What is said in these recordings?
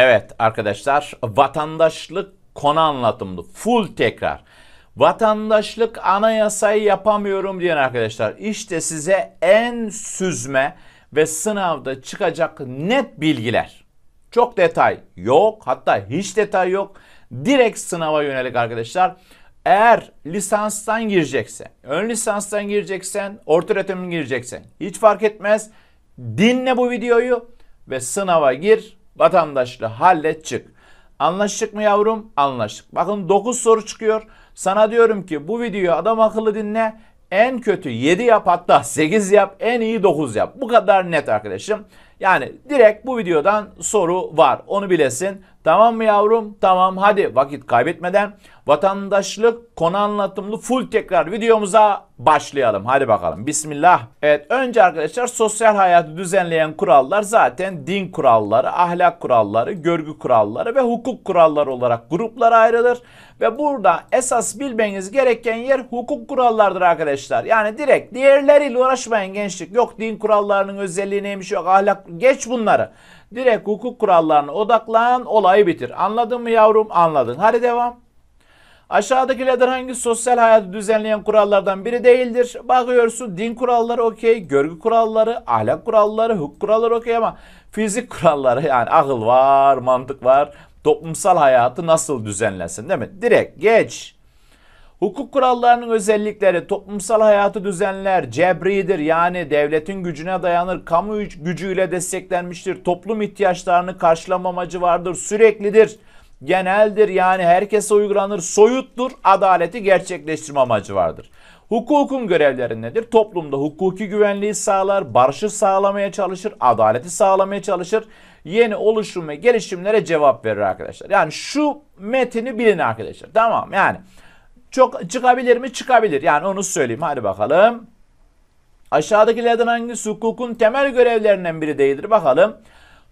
Evet arkadaşlar vatandaşlık konu anlatımlı. Full tekrar. Vatandaşlık anayasayı yapamıyorum diyen arkadaşlar işte size en süzme ve sınavda çıkacak net bilgiler. Çok detay yok hatta hiç detay yok. Direkt sınava yönelik arkadaşlar. Eğer lisanstan gireceksen, ön lisanstan gireceksen, orta öğretimden gireceksen hiç fark etmez. Dinle bu videoyu ve sınava gir vatandaşla hallet çık. Anlaştık mı yavrum? Anlaştık. Bakın 9 soru çıkıyor. Sana diyorum ki bu videoyu adam akıllı dinle. En kötü 7 yap hatta 8 yap en iyi 9 yap. Bu kadar net arkadaşım. Yani direkt bu videodan soru var onu bilesin. Tamam mı yavrum? Tamam hadi vakit kaybetmeden vatandaşlık konu anlatımlı full tekrar videomuza başlayalım. Hadi bakalım. Bismillah. Evet önce arkadaşlar sosyal hayatı düzenleyen kurallar zaten din kuralları, ahlak kuralları, görgü kuralları ve hukuk kuralları olarak gruplara ayrılır. Ve burada esas bilmeniz gereken yer hukuk kurallardır arkadaşlar. Yani direkt diğerleriyle uğraşmayın gençlik. Yok din kurallarının özelliği neymiş yok ahlak geç bunları. Direkt hukuk kurallarına odaklan, olayı bitir. Anladın mı yavrum? Anladın. Hadi devam. Aşağıdakilerden hangi sosyal hayatı düzenleyen kurallardan biri değildir? Bakıyorsun din kuralları okey, görgü kuralları, ahlak kuralları, hukuk kuralları okey ama fizik kuralları yani akıl var, mantık var. Toplumsal hayatı nasıl düzenlesin değil mi? Direkt geç. Hukuk kurallarının özellikleri toplumsal hayatı düzenler, cebridir yani devletin gücüne dayanır, kamu gücüyle desteklenmiştir, toplum ihtiyaçlarını karşılama amacı vardır, süreklidir, geneldir yani herkese uygulanır, soyuttur, adaleti gerçekleştirme amacı vardır. Hukukun görevleri nedir? Toplumda hukuki güvenliği sağlar, barışı sağlamaya çalışır, adaleti sağlamaya çalışır. Yeni oluşum ve gelişimlere cevap verir arkadaşlar. Yani şu metini bilin arkadaşlar. Tamam yani çok çıkabilir mi? Çıkabilir. Yani onu söyleyeyim. Hadi bakalım. Aşağıdakilerden hangisi hukukun temel görevlerinden biri değildir? Bakalım.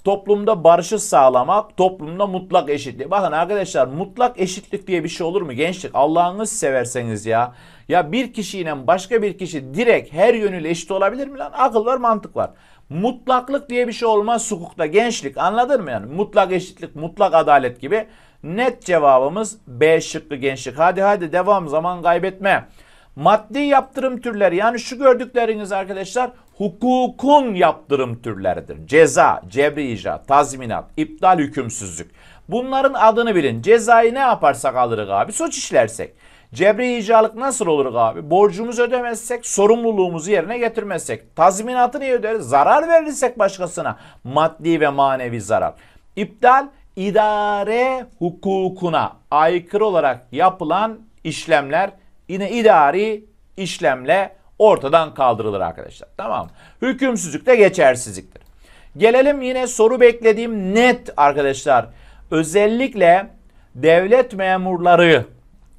Toplumda barışı sağlamak, toplumda mutlak eşitlik. Bakın arkadaşlar mutlak eşitlik diye bir şey olur mu gençlik? Allah'ınız severseniz ya. Ya bir kişiyle başka bir kişi direkt her yönüyle eşit olabilir mi lan? Akıl var, mantık var. Mutlaklık diye bir şey olmaz hukukta gençlik anladın mı yani? Mutlak eşitlik, mutlak adalet gibi Net cevabımız B şıkkı gençlik. Hadi hadi devam zaman kaybetme. Maddi yaptırım türleri yani şu gördükleriniz arkadaşlar hukukun yaptırım türleridir. Ceza, cebri icra, tazminat, iptal hükümsüzlük. Bunların adını bilin. Cezayı ne yaparsak alırız abi? Suç işlersek. Cebri icralık nasıl olur abi? Borcumuzu ödemezsek, sorumluluğumuzu yerine getirmezsek, tazminatı niye öderiz? Zarar verirsek başkasına. Maddi ve manevi zarar. İptal idare hukukuna aykırı olarak yapılan işlemler yine idari işlemle ortadan kaldırılır arkadaşlar. Tamam Hükümsüzlük de geçersizliktir. Gelelim yine soru beklediğim net arkadaşlar. Özellikle devlet memurları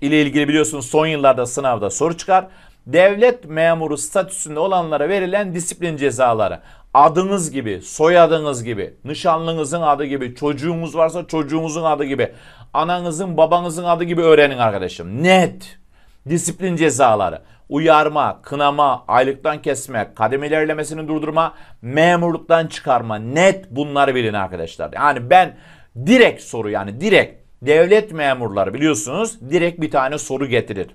ile ilgili biliyorsunuz son yıllarda sınavda soru çıkar. Devlet memuru statüsünde olanlara verilen disiplin cezaları adınız gibi, soyadınız gibi, nişanlınızın adı gibi, çocuğunuz varsa çocuğunuzun adı gibi, ananızın, babanızın adı gibi öğrenin arkadaşım. Net. Disiplin cezaları, uyarma, kınama, aylıktan kesme, kademe ilerlemesini durdurma, memurluktan çıkarma. Net bunları bilin arkadaşlar. Yani ben direkt soru yani direkt devlet memurları biliyorsunuz direkt bir tane soru getirir.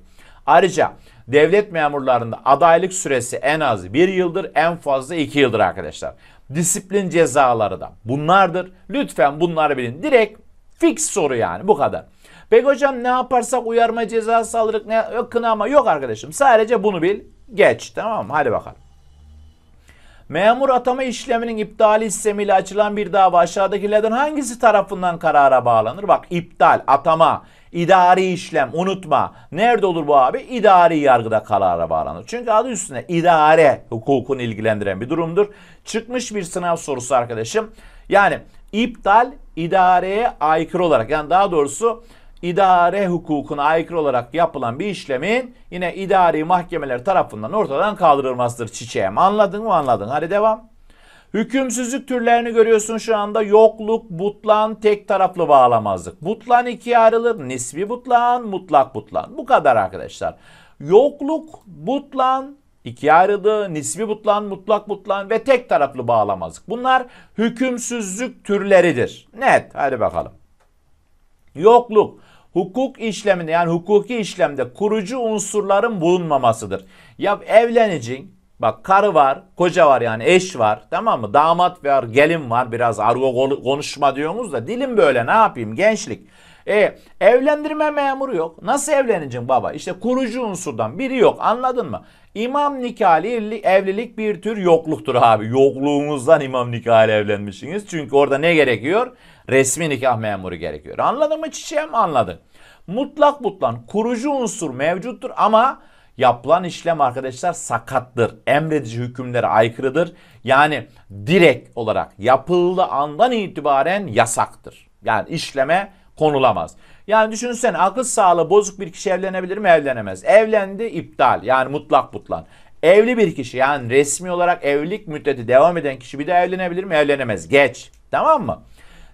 Ayrıca Devlet memurlarında adaylık süresi en az bir yıldır, en fazla iki yıldır arkadaşlar. Disiplin cezaları da bunlardır. Lütfen bunları bilin. Direkt fix soru yani bu kadar. Peki hocam ne yaparsak uyarma cezası alırız, ne yok kınama yok arkadaşım. Sadece bunu bil, geç tamam mı? Hadi bakalım. Memur atama işleminin iptali istemiyle açılan bir dava aşağıdakilerden hangisi tarafından karara bağlanır? Bak iptal, atama, İdari işlem unutma. Nerede olur bu abi? İdari yargıda karara bağlanır. Çünkü adı üstüne idare hukukun ilgilendiren bir durumdur. Çıkmış bir sınav sorusu arkadaşım. Yani iptal idareye aykırı olarak yani daha doğrusu idare hukukuna aykırı olarak yapılan bir işlemin yine idari mahkemeler tarafından ortadan kaldırılmasıdır çiçeğim. Anladın mı anladın. Hadi devam. Hükümsüzlük türlerini görüyorsun şu anda. Yokluk, butlan, tek taraflı bağlamazlık. Butlan ikiye ayrılır. Nisbi butlan, mutlak butlan. Bu kadar arkadaşlar. Yokluk, butlan, ikiye ayrıldı. Nisbi butlan, mutlak butlan ve tek taraflı bağlamazlık. Bunlar hükümsüzlük türleridir. Net. Hadi bakalım. Yokluk hukuk işleminde yani hukuki işlemde kurucu unsurların bulunmamasıdır. Ya evleneceksin, Bak karı var, koca var yani eş var tamam mı? Damat var, gelin var biraz argo konuşma diyorsunuz da dilim böyle ne yapayım gençlik. E evlendirme memuru yok. Nasıl evleneceksin baba? İşte kurucu unsurdan biri yok anladın mı? İmam nikahli evlilik bir tür yokluktur abi. Yokluğunuzdan imam nikahıyla evlenmişsiniz. Çünkü orada ne gerekiyor? Resmi nikah memuru gerekiyor. Anladın mı çiçeğim? Anladın. Mutlak mutlan kurucu unsur mevcuttur ama Yapılan işlem arkadaşlar sakattır. Emredici hükümlere aykırıdır. Yani direkt olarak yapıldığı andan itibaren yasaktır. Yani işleme konulamaz. Yani düşünsene akıl sağlığı bozuk bir kişi evlenebilir mi? Evlenemez. Evlendi iptal yani mutlak butlan. Evli bir kişi yani resmi olarak evlilik müddeti devam eden kişi bir de evlenebilir mi? Evlenemez. Geç. Tamam mı?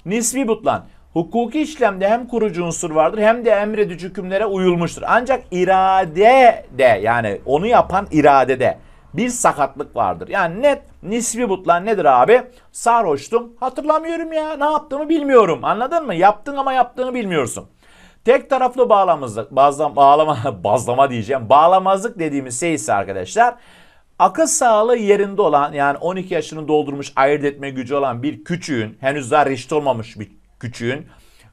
Nisbi butlan hukuki işlemde hem kurucu unsur vardır hem de emredici hükümlere uyulmuştur. Ancak irade de yani onu yapan iradede bir sakatlık vardır. Yani net nisbi butlan nedir abi? Sarhoştum hatırlamıyorum ya ne yaptığımı bilmiyorum anladın mı? Yaptın ama yaptığını bilmiyorsun. Tek taraflı bağlamazlık, bazlama, bağlama, bazlama diyeceğim. Bağlamazlık dediğimiz şey ise arkadaşlar akıl sağlığı yerinde olan yani 12 yaşını doldurmuş ayırt etme gücü olan bir küçüğün henüz daha reşit olmamış bir küçüğün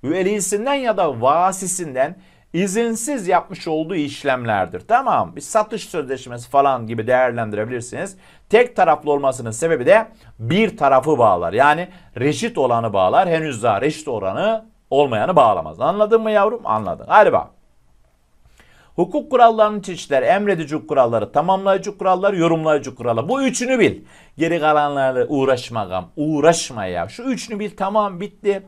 velisinden ya da vasisinden izinsiz yapmış olduğu işlemlerdir. Tamam bir satış sözleşmesi falan gibi değerlendirebilirsiniz. Tek taraflı olmasının sebebi de bir tarafı bağlar. Yani reşit olanı bağlar henüz daha reşit oranı olmayanı bağlamaz. Anladın mı yavrum? Anladın. Hadi bak. Hukuk kurallarının çeşitleri, emredici kuralları, tamamlayıcı kuralları, yorumlayıcı kuralları. Bu üçünü bil. Geri kalanlarla uğraşma gam. Uğraşma ya. Şu üçünü bil tamam bitti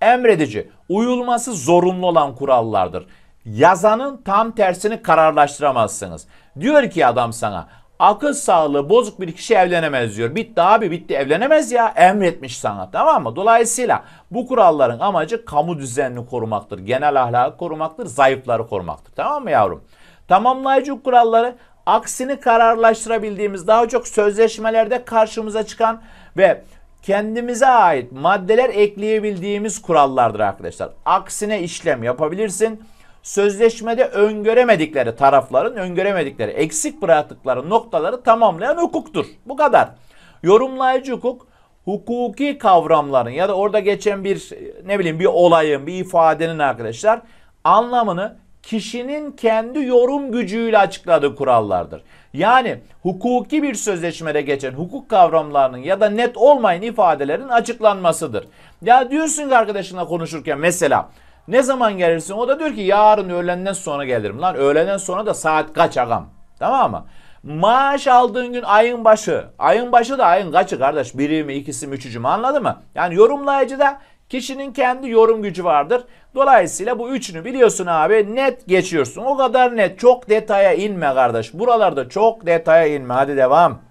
emredici, uyulması zorunlu olan kurallardır. Yazanın tam tersini kararlaştıramazsınız. Diyor ki adam sana akıl sağlığı bozuk bir kişi evlenemez diyor. Bitti abi bitti evlenemez ya emretmiş sana tamam mı? Dolayısıyla bu kuralların amacı kamu düzenini korumaktır. Genel ahlakı korumaktır, zayıfları korumaktır tamam mı yavrum? Tamamlayıcı kuralları aksini kararlaştırabildiğimiz daha çok sözleşmelerde karşımıza çıkan ve kendimize ait maddeler ekleyebildiğimiz kurallardır arkadaşlar. Aksine işlem yapabilirsin. Sözleşmede öngöremedikleri tarafların öngöremedikleri eksik bıraktıkları noktaları tamamlayan hukuktur. Bu kadar. Yorumlayıcı hukuk hukuki kavramların ya da orada geçen bir ne bileyim bir olayın bir ifadenin arkadaşlar anlamını kişinin kendi yorum gücüyle açıkladığı kurallardır. Yani hukuki bir sözleşmede geçen hukuk kavramlarının ya da net olmayan ifadelerin açıklanmasıdır. Ya diyorsun ki arkadaşınla konuşurken mesela ne zaman gelirsin? O da diyor ki yarın öğlenden sonra gelirim. Lan öğlenden sonra da saat kaç agam? Tamam mı? Maaş aldığın gün ayın başı. Ayın başı da ayın kaçı kardeş? Biri mi, ikisi mi, üçücü mü anladın mı? Yani yorumlayıcı da Kişinin kendi yorum gücü vardır. Dolayısıyla bu üçünü biliyorsun abi net geçiyorsun. O kadar net çok detaya inme kardeş. Buralarda çok detaya inme hadi devam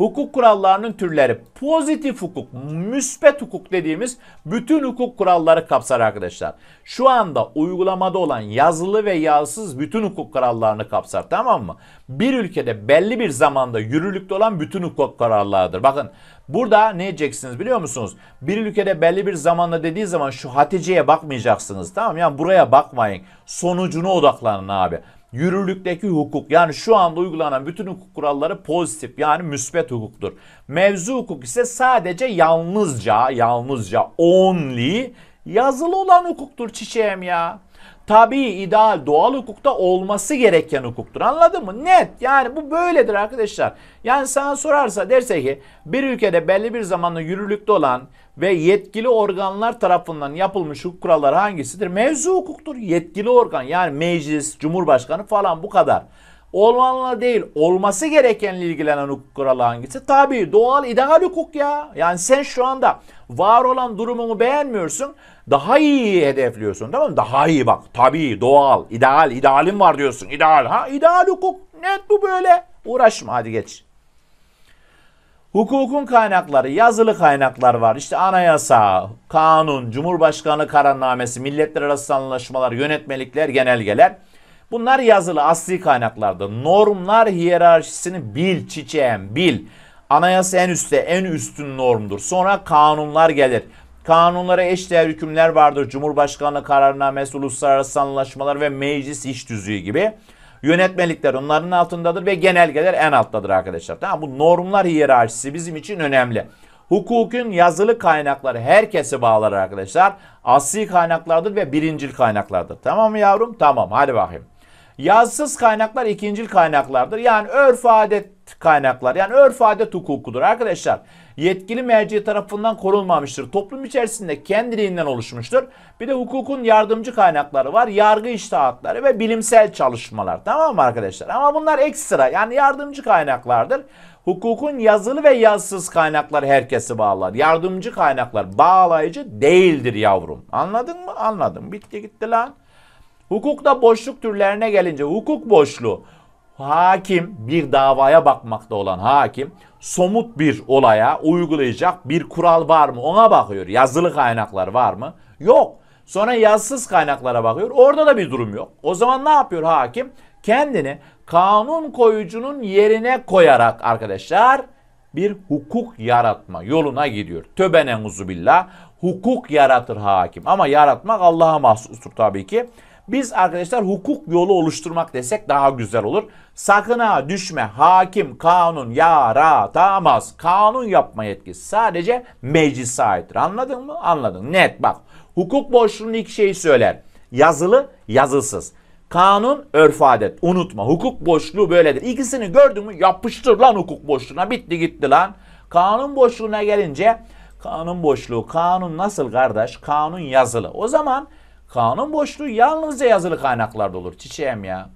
hukuk kurallarının türleri pozitif hukuk, müspet hukuk dediğimiz bütün hukuk kuralları kapsar arkadaşlar. Şu anda uygulamada olan yazılı ve yazsız bütün hukuk kurallarını kapsar tamam mı? Bir ülkede belli bir zamanda yürürlükte olan bütün hukuk kurallarıdır. Bakın burada ne diyeceksiniz biliyor musunuz? Bir ülkede belli bir zamanda dediği zaman şu Hatice'ye bakmayacaksınız tamam mı? Yani buraya bakmayın. Sonucuna odaklanın abi yürürlükteki hukuk yani şu anda uygulanan bütün hukuk kuralları pozitif yani müsbet hukuktur. Mevzu hukuk ise sadece yalnızca yalnızca only yazılı olan hukuktur çiçeğim ya. Tabii ideal doğal hukukta olması gereken hukuktur anladın mı? Net yani bu böyledir arkadaşlar. Yani sana sorarsa derse ki bir ülkede belli bir zamanda yürürlükte olan ve yetkili organlar tarafından yapılmış hukuk kuralları hangisidir? Mevzu hukuktur. Yetkili organ yani meclis, cumhurbaşkanı falan bu kadar. Olmanla değil olması gerekenle ilgilenen hukuk kuralı hangisi? Tabi doğal ideal hukuk ya. Yani sen şu anda var olan durumunu beğenmiyorsun. Daha iyi hedefliyorsun tamam mı? Daha iyi bak. Tabi doğal, ideal, idealim var diyorsun. İdeal ha? ideal hukuk. Net bu böyle. Uğraşma hadi geç. Hukukun kaynakları, yazılı kaynaklar var. İşte anayasa, kanun, cumhurbaşkanı kararnamesi, milletler arası anlaşmalar, yönetmelikler, genelgeler. Bunlar yazılı asli kaynaklarda. Normlar hiyerarşisini bil çiçeğim bil. Anayasa en üstte en üstün normdur. Sonra kanunlar gelir. Kanunlara eşdeğer hükümler vardır. Cumhurbaşkanı kararnamesi, uluslararası anlaşmalar ve meclis iş tüzüğü gibi. Yönetmelikler onların altındadır ve genelgeler en alttadır arkadaşlar. Tamam bu normlar hiyerarşisi bizim için önemli. Hukukun yazılı kaynakları herkesi bağlar arkadaşlar. Asli kaynaklardır ve birincil kaynaklardır. Tamam mı yavrum? Tamam hadi bakayım. Yazsız kaynaklar ikincil kaynaklardır. Yani örf adet kaynaklar. Yani örf adet hukukudur arkadaşlar yetkili merci tarafından korunmamıştır. Toplum içerisinde kendiliğinden oluşmuştur. Bir de hukukun yardımcı kaynakları var. Yargı iştahatları ve bilimsel çalışmalar. Tamam mı arkadaşlar? Ama bunlar ekstra yani yardımcı kaynaklardır. Hukukun yazılı ve yazsız kaynaklar herkesi bağlar. Yardımcı kaynaklar bağlayıcı değildir yavrum. Anladın mı? Anladım. Bitti gitti lan. Hukukta boşluk türlerine gelince hukuk boşluğu hakim bir davaya bakmakta olan hakim somut bir olaya uygulayacak bir kural var mı? Ona bakıyor. Yazılı kaynaklar var mı? Yok. Sonra yazsız kaynaklara bakıyor. Orada da bir durum yok. O zaman ne yapıyor hakim? Kendini kanun koyucunun yerine koyarak arkadaşlar bir hukuk yaratma yoluna gidiyor. Töbenen uzubillah hukuk yaratır hakim. Ama yaratmak Allah'a mahsustur tabii ki. Biz arkadaşlar hukuk yolu oluşturmak desek daha güzel olur. Sakın ha düşme hakim kanun yaratamaz. Kanun yapma yetkisi sadece meclise aittir. Anladın mı? Anladın. Net bak. Hukuk boşluğunun iki şeyi söyler. Yazılı, yazısız. Kanun, örf adet. Unutma. Hukuk boşluğu böyledir. İkisini gördün mü yapıştır lan hukuk boşluğuna. Bitti gitti lan. Kanun boşluğuna gelince kanun boşluğu. Kanun nasıl kardeş? Kanun yazılı. O zaman Kanun boşluğu yalnızca yazılı kaynaklarda olur çiçeğim ya.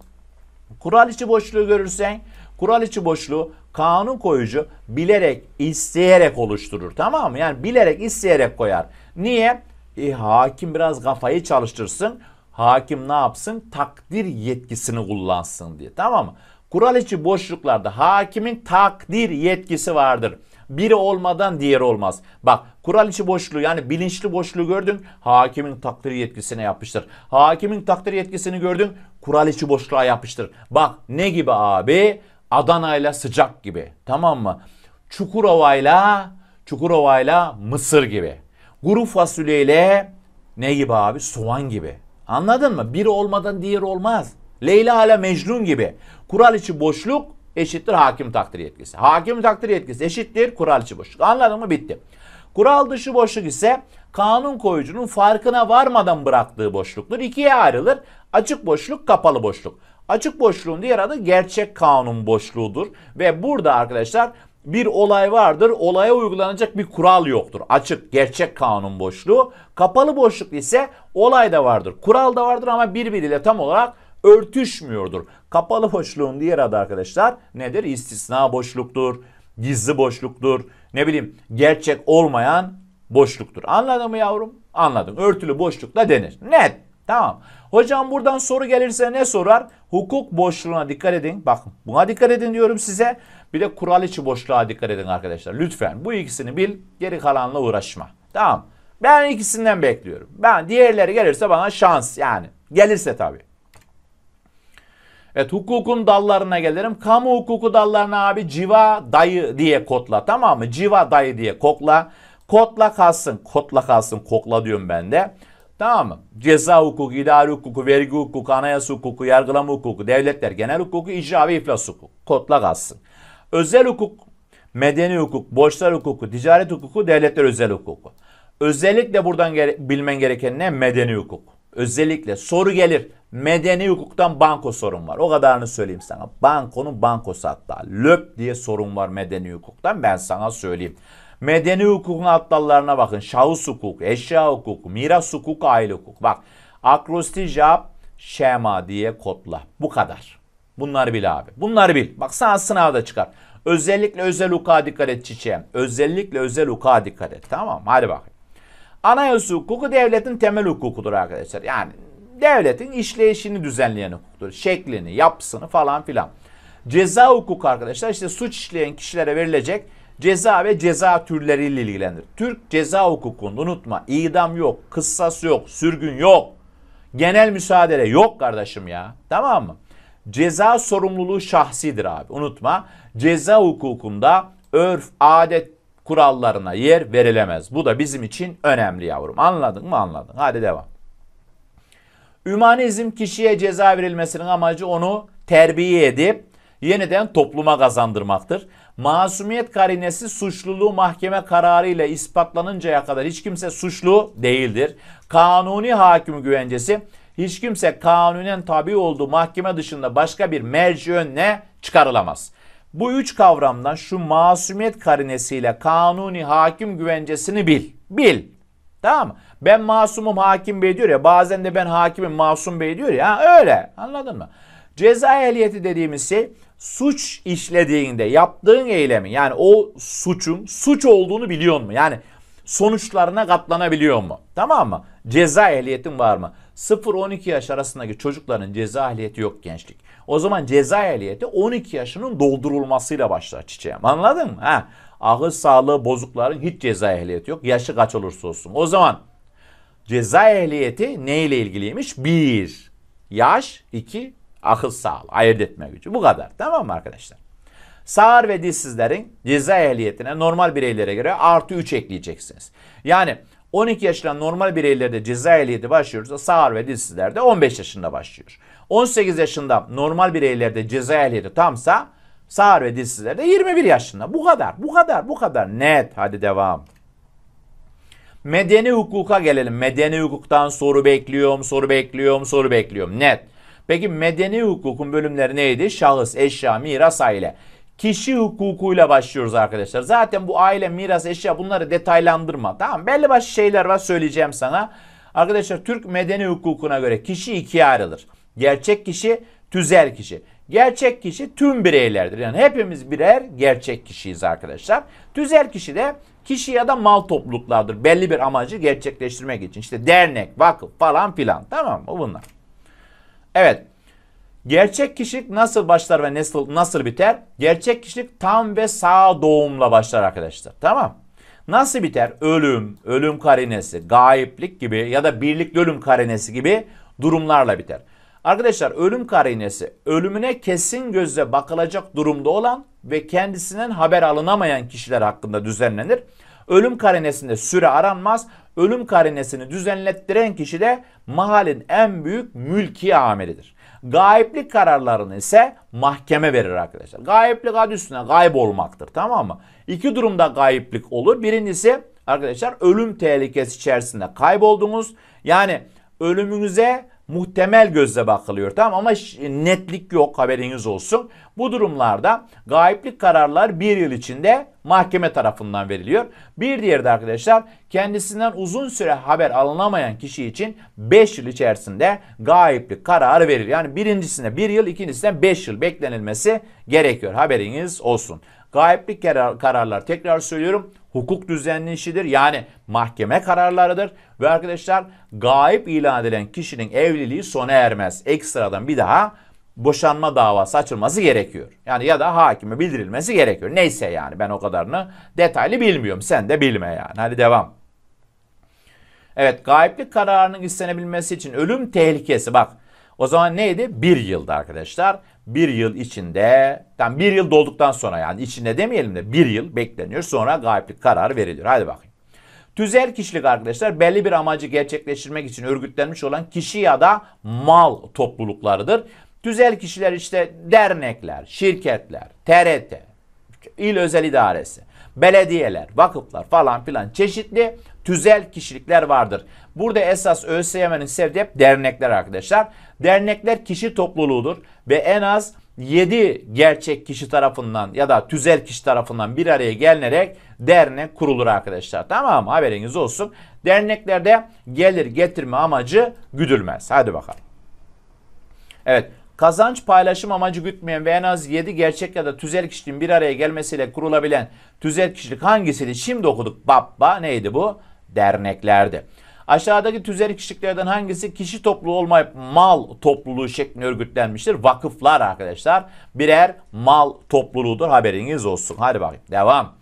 Kural içi boşluğu görürsen kural içi boşluğu kanun koyucu bilerek isteyerek oluşturur tamam mı? Yani bilerek isteyerek koyar. Niye? E, hakim biraz kafayı çalıştırsın. Hakim ne yapsın? Takdir yetkisini kullansın diye tamam mı? Kural içi boşluklarda hakimin takdir yetkisi vardır. Biri olmadan diğeri olmaz. Bak kural içi boşluğu yani bilinçli boşluğu gördün. Hakimin takdir yetkisine yapıştır. Hakimin takdir yetkisini gördün. Kural içi boşluğa yapıştır. Bak ne gibi abi? Adana ile sıcak gibi. Tamam mı? Çukurova ile Çukurova ile mısır gibi. Kuru fasulye ile ne gibi abi? Soğan gibi. Anladın mı? Biri olmadan diğeri olmaz. Leyla ile Mecnun gibi. Kural içi boşluk eşittir hakim takdir yetkisi. Hakim takdir yetkisi eşittir kural içi boşluk. Anladın mı? Bitti. Kural dışı boşluk ise kanun koyucunun farkına varmadan bıraktığı boşluktur. İkiye ayrılır. Açık boşluk, kapalı boşluk. Açık boşluğun diğer adı gerçek kanun boşluğudur. Ve burada arkadaşlar bir olay vardır. Olaya uygulanacak bir kural yoktur. Açık, gerçek kanun boşluğu. Kapalı boşluk ise olay da vardır. Kural da vardır ama birbiriyle tam olarak örtüşmüyordur. Kapalı boşluğun diğer adı arkadaşlar nedir? İstisna boşluktur, gizli boşluktur, ne bileyim gerçek olmayan boşluktur. Anladın mı yavrum? Anladım. Örtülü boşluk da denir. Net. Tamam. Hocam buradan soru gelirse ne sorar? Hukuk boşluğuna dikkat edin. Bakın buna dikkat edin diyorum size. Bir de kural içi boşluğa dikkat edin arkadaşlar. Lütfen bu ikisini bil. Geri kalanla uğraşma. Tamam. Ben ikisinden bekliyorum. Ben diğerleri gelirse bana şans yani. Gelirse tabii. Evet hukukun dallarına gelirim. Kamu hukuku dallarına abi civa dayı diye kotla tamam mı? Civa dayı diye kokla. kotla kalsın. kotla kalsın. Kokla diyorum ben de. Tamam mı? Ceza hukuku, idari hukuku, vergi hukuku, anayasa hukuku, yargılama hukuku, devletler, genel hukuku, icra ve iflas hukuku. kotla kalsın. Özel hukuk, medeni hukuk, borçlar hukuku, ticaret hukuku, devletler özel hukuku. Özellikle buradan gere bilmen gereken ne? Medeni hukuk. Özellikle soru gelir. Medeni hukuktan banko sorun var. O kadarını söyleyeyim sana. Bankonun bankosu hatta. Löp diye sorun var medeni hukuktan ben sana söyleyeyim. Medeni hukukun atlarlarına bakın. Şahıs hukuk, eşya hukuk, miras hukuk, aile hukuk. Bak akrosti cevap şema diye kodla. Bu kadar. Bunları bil abi. Bunları bil. Bak sana sınavda çıkar. Özellikle özel hukuka dikkat et çiçeğim. Özellikle özel hukuka dikkat et. Tamam Hadi bakayım. Anayasa hukuku devletin temel hukukudur arkadaşlar. Yani devletin işleyişini düzenleyen hukuktur. Şeklini, yapısını falan filan. Ceza hukuku arkadaşlar işte suç işleyen kişilere verilecek ceza ve ceza türleriyle ilgilendir Türk ceza hukukunda unutma idam yok, kıssas yok, sürgün yok. Genel müsaadele yok kardeşim ya. Tamam mı? Ceza sorumluluğu şahsidir abi unutma. Ceza hukukunda örf, adet, kurallarına yer verilemez. Bu da bizim için önemli yavrum. Anladın mı? Anladın. Hadi devam. Ümanizm kişiye ceza verilmesinin amacı onu terbiye edip yeniden topluma kazandırmaktır. Masumiyet karinesi suçluluğu mahkeme kararıyla ispatlanıncaya kadar hiç kimse suçlu değildir. Kanuni hakim güvencesi hiç kimse kanunen tabi olduğu mahkeme dışında başka bir merci önüne çıkarılamaz. Bu üç kavramdan şu masumiyet karinesiyle kanuni hakim güvencesini bil. Bil. Tamam mı? Ben masumum hakim bey diyor ya bazen de ben hakimim masum bey diyor ya öyle anladın mı? Ceza ehliyeti dediğimiz şey suç işlediğinde yaptığın eylemi, yani o suçun suç olduğunu biliyor mu? Yani sonuçlarına katlanabiliyor mu? Tamam mı? Ceza ehliyetin var mı? 0-12 yaş arasındaki çocukların ceza ehliyeti yok gençlik. O zaman ceza ehliyeti 12 yaşının doldurulmasıyla başlar çiçeğim. Anladın mı? Ha. Ağız sağlığı bozukların hiç ceza ehliyeti yok. Yaşı kaç olursa olsun. O zaman ceza ehliyeti neyle ilgiliymiş? 1. Yaş. 2. Akıl sağlığı. Ayırt etme gücü. Bu kadar. Tamam mı arkadaşlar? Sağır ve dilsizlerin ceza ehliyetine normal bireylere göre artı 3 ekleyeceksiniz. Yani 12 yaşından normal bireylerde ceza ehliyeti başlıyorsa sağır ve dilsizlerde 15 yaşında başlıyor. 18 yaşında normal bireylerde ceza ehliyeti tamsa sağır ve dilsizlerde 21 yaşında. Bu kadar, bu kadar, bu kadar. Net. Hadi devam. Medeni hukuka gelelim. Medeni hukuktan soru bekliyorum, soru bekliyorum, soru bekliyorum. Net. Peki medeni hukukun bölümleri neydi? Şahıs, eşya, miras, aile. Kişi hukukuyla başlıyoruz arkadaşlar. Zaten bu aile, miras, eşya bunları detaylandırma. Tamam belli başlı şeyler var söyleyeceğim sana. Arkadaşlar Türk medeni hukukuna göre kişi ikiye ayrılır. Gerçek kişi tüzel kişi. Gerçek kişi tüm bireylerdir. Yani hepimiz birer gerçek kişiyiz arkadaşlar. Tüzel kişi de kişi ya da mal topluluklardır. Belli bir amacı gerçekleştirmek için. İşte dernek, vakıf falan filan. Tamam mı bunlar? Evet. Gerçek kişilik nasıl başlar ve nasıl, nasıl biter? Gerçek kişilik tam ve sağ doğumla başlar arkadaşlar. Tamam Nasıl biter? Ölüm, ölüm karinesi, gayiplik gibi ya da birlikte ölüm karinesi gibi durumlarla biter. Arkadaşlar ölüm karinesi ölümüne kesin gözle bakılacak durumda olan ve kendisinden haber alınamayan kişiler hakkında düzenlenir. Ölüm karinesinde süre aranmaz. Ölüm karinesini düzenlettiren kişi de mahalin en büyük mülki amelidir. Gayiplik kararlarını ise mahkeme verir arkadaşlar. Gayiplik adı üstüne gayb olmaktır tamam mı? İki durumda gayiplik olur. Birincisi arkadaşlar ölüm tehlikesi içerisinde kayboldunuz. Yani ölümünüze muhtemel gözle bakılıyor tamam ama netlik yok haberiniz olsun. Bu durumlarda gayiplik kararlar bir yıl içinde mahkeme tarafından veriliyor. Bir diğeri de arkadaşlar kendisinden uzun süre haber alınamayan kişi için 5 yıl içerisinde gayiplik kararı verilir. Yani birincisine 1 bir yıl ikincisine 5 yıl beklenilmesi gerekiyor haberiniz olsun. Gayiplik karar, kararlar tekrar söylüyorum hukuk düzenli işidir. Yani mahkeme kararlarıdır. Ve arkadaşlar gayip ilan edilen kişinin evliliği sona ermez. Ekstradan bir daha boşanma davası açılması gerekiyor. Yani ya da hakime bildirilmesi gerekiyor. Neyse yani ben o kadarını detaylı bilmiyorum. Sen de bilme yani. Hadi devam. Evet gayiplik kararının istenebilmesi için ölüm tehlikesi bak. O zaman neydi? Bir yılda arkadaşlar bir yıl içinde tam bir yıl dolduktan sonra yani içinde demeyelim de bir yıl bekleniyor sonra gayiplik kararı veriliyor. Hadi bakayım. Tüzel kişilik arkadaşlar belli bir amacı gerçekleştirmek için örgütlenmiş olan kişi ya da mal topluluklarıdır. Tüzel kişiler işte dernekler, şirketler, TRT, il özel idaresi, belediyeler, vakıflar falan filan çeşitli tüzel kişilikler vardır. Burada esas ÖSYM'nin sevdiği hep dernekler arkadaşlar. Dernekler kişi topluluğudur ve en az 7 gerçek kişi tarafından ya da tüzel kişi tarafından bir araya gelinerek dernek kurulur arkadaşlar. Tamam mı? Haberiniz olsun. Derneklerde gelir getirme amacı güdülmez. Hadi bakalım. Evet Kazanç paylaşım amacı gütmeyen ve en az 7 gerçek ya da tüzel kişinin bir araya gelmesiyle kurulabilen tüzel kişilik hangisiydi? Şimdi okuduk. Babba neydi bu? Derneklerdi. Aşağıdaki tüzel kişiliklerden hangisi kişi topluluğu olmayıp mal topluluğu şeklinde örgütlenmiştir? Vakıflar arkadaşlar birer mal topluluğudur haberiniz olsun. Hadi bakayım devam.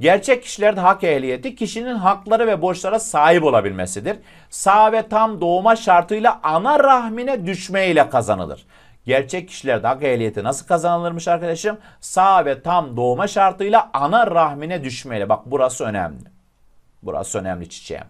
Gerçek kişilerde hak ehliyeti kişinin hakları ve borçlara sahip olabilmesidir. Sağ ve tam doğuma şartıyla ana rahmine düşmeyle kazanılır. Gerçek kişilerde hak ehliyeti nasıl kazanılırmış arkadaşım? Sağ ve tam doğma şartıyla ana rahmine düşmeyle. Bak burası önemli. Burası önemli çiçeğim.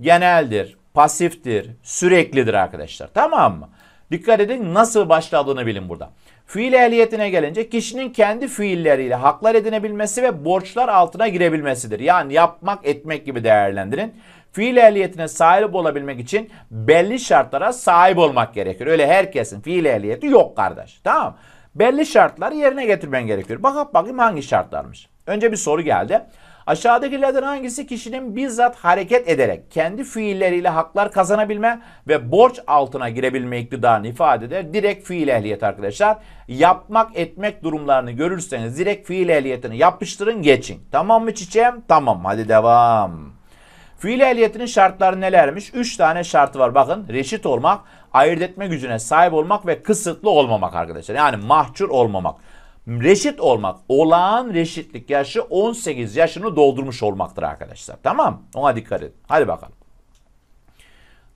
Geneldir, pasiftir, süreklidir arkadaşlar. Tamam mı? Dikkat edin nasıl başladığını bilin burada. Fiil ehliyetine gelince kişinin kendi fiilleriyle haklar edinebilmesi ve borçlar altına girebilmesidir. Yani yapmak etmek gibi değerlendirin. Fiil ehliyetine sahip olabilmek için belli şartlara sahip olmak gerekir. Öyle herkesin fiil ehliyeti yok kardeş. Tamam Belli şartları yerine getirmen gerekiyor. Bakıp bakayım hangi şartlarmış. Önce bir soru geldi. Aşağıdakilerden hangisi kişinin bizzat hareket ederek kendi fiilleriyle haklar kazanabilme ve borç altına girebilme iktidarını ifade eder? Direkt fiil ehliyet arkadaşlar. Yapmak etmek durumlarını görürseniz direkt fiil ehliyetini yapıştırın geçin. Tamam mı çiçeğim? Tamam hadi devam. Fiil ehliyetinin şartları nelermiş? 3 tane şartı var. Bakın reşit olmak, ayırt etme gücüne sahip olmak ve kısıtlı olmamak arkadaşlar. Yani mahcur olmamak. Reşit olmak, olağan reşitlik yaşı 18 yaşını doldurmuş olmaktır arkadaşlar. Tamam Ona dikkat edin. Hadi bakalım.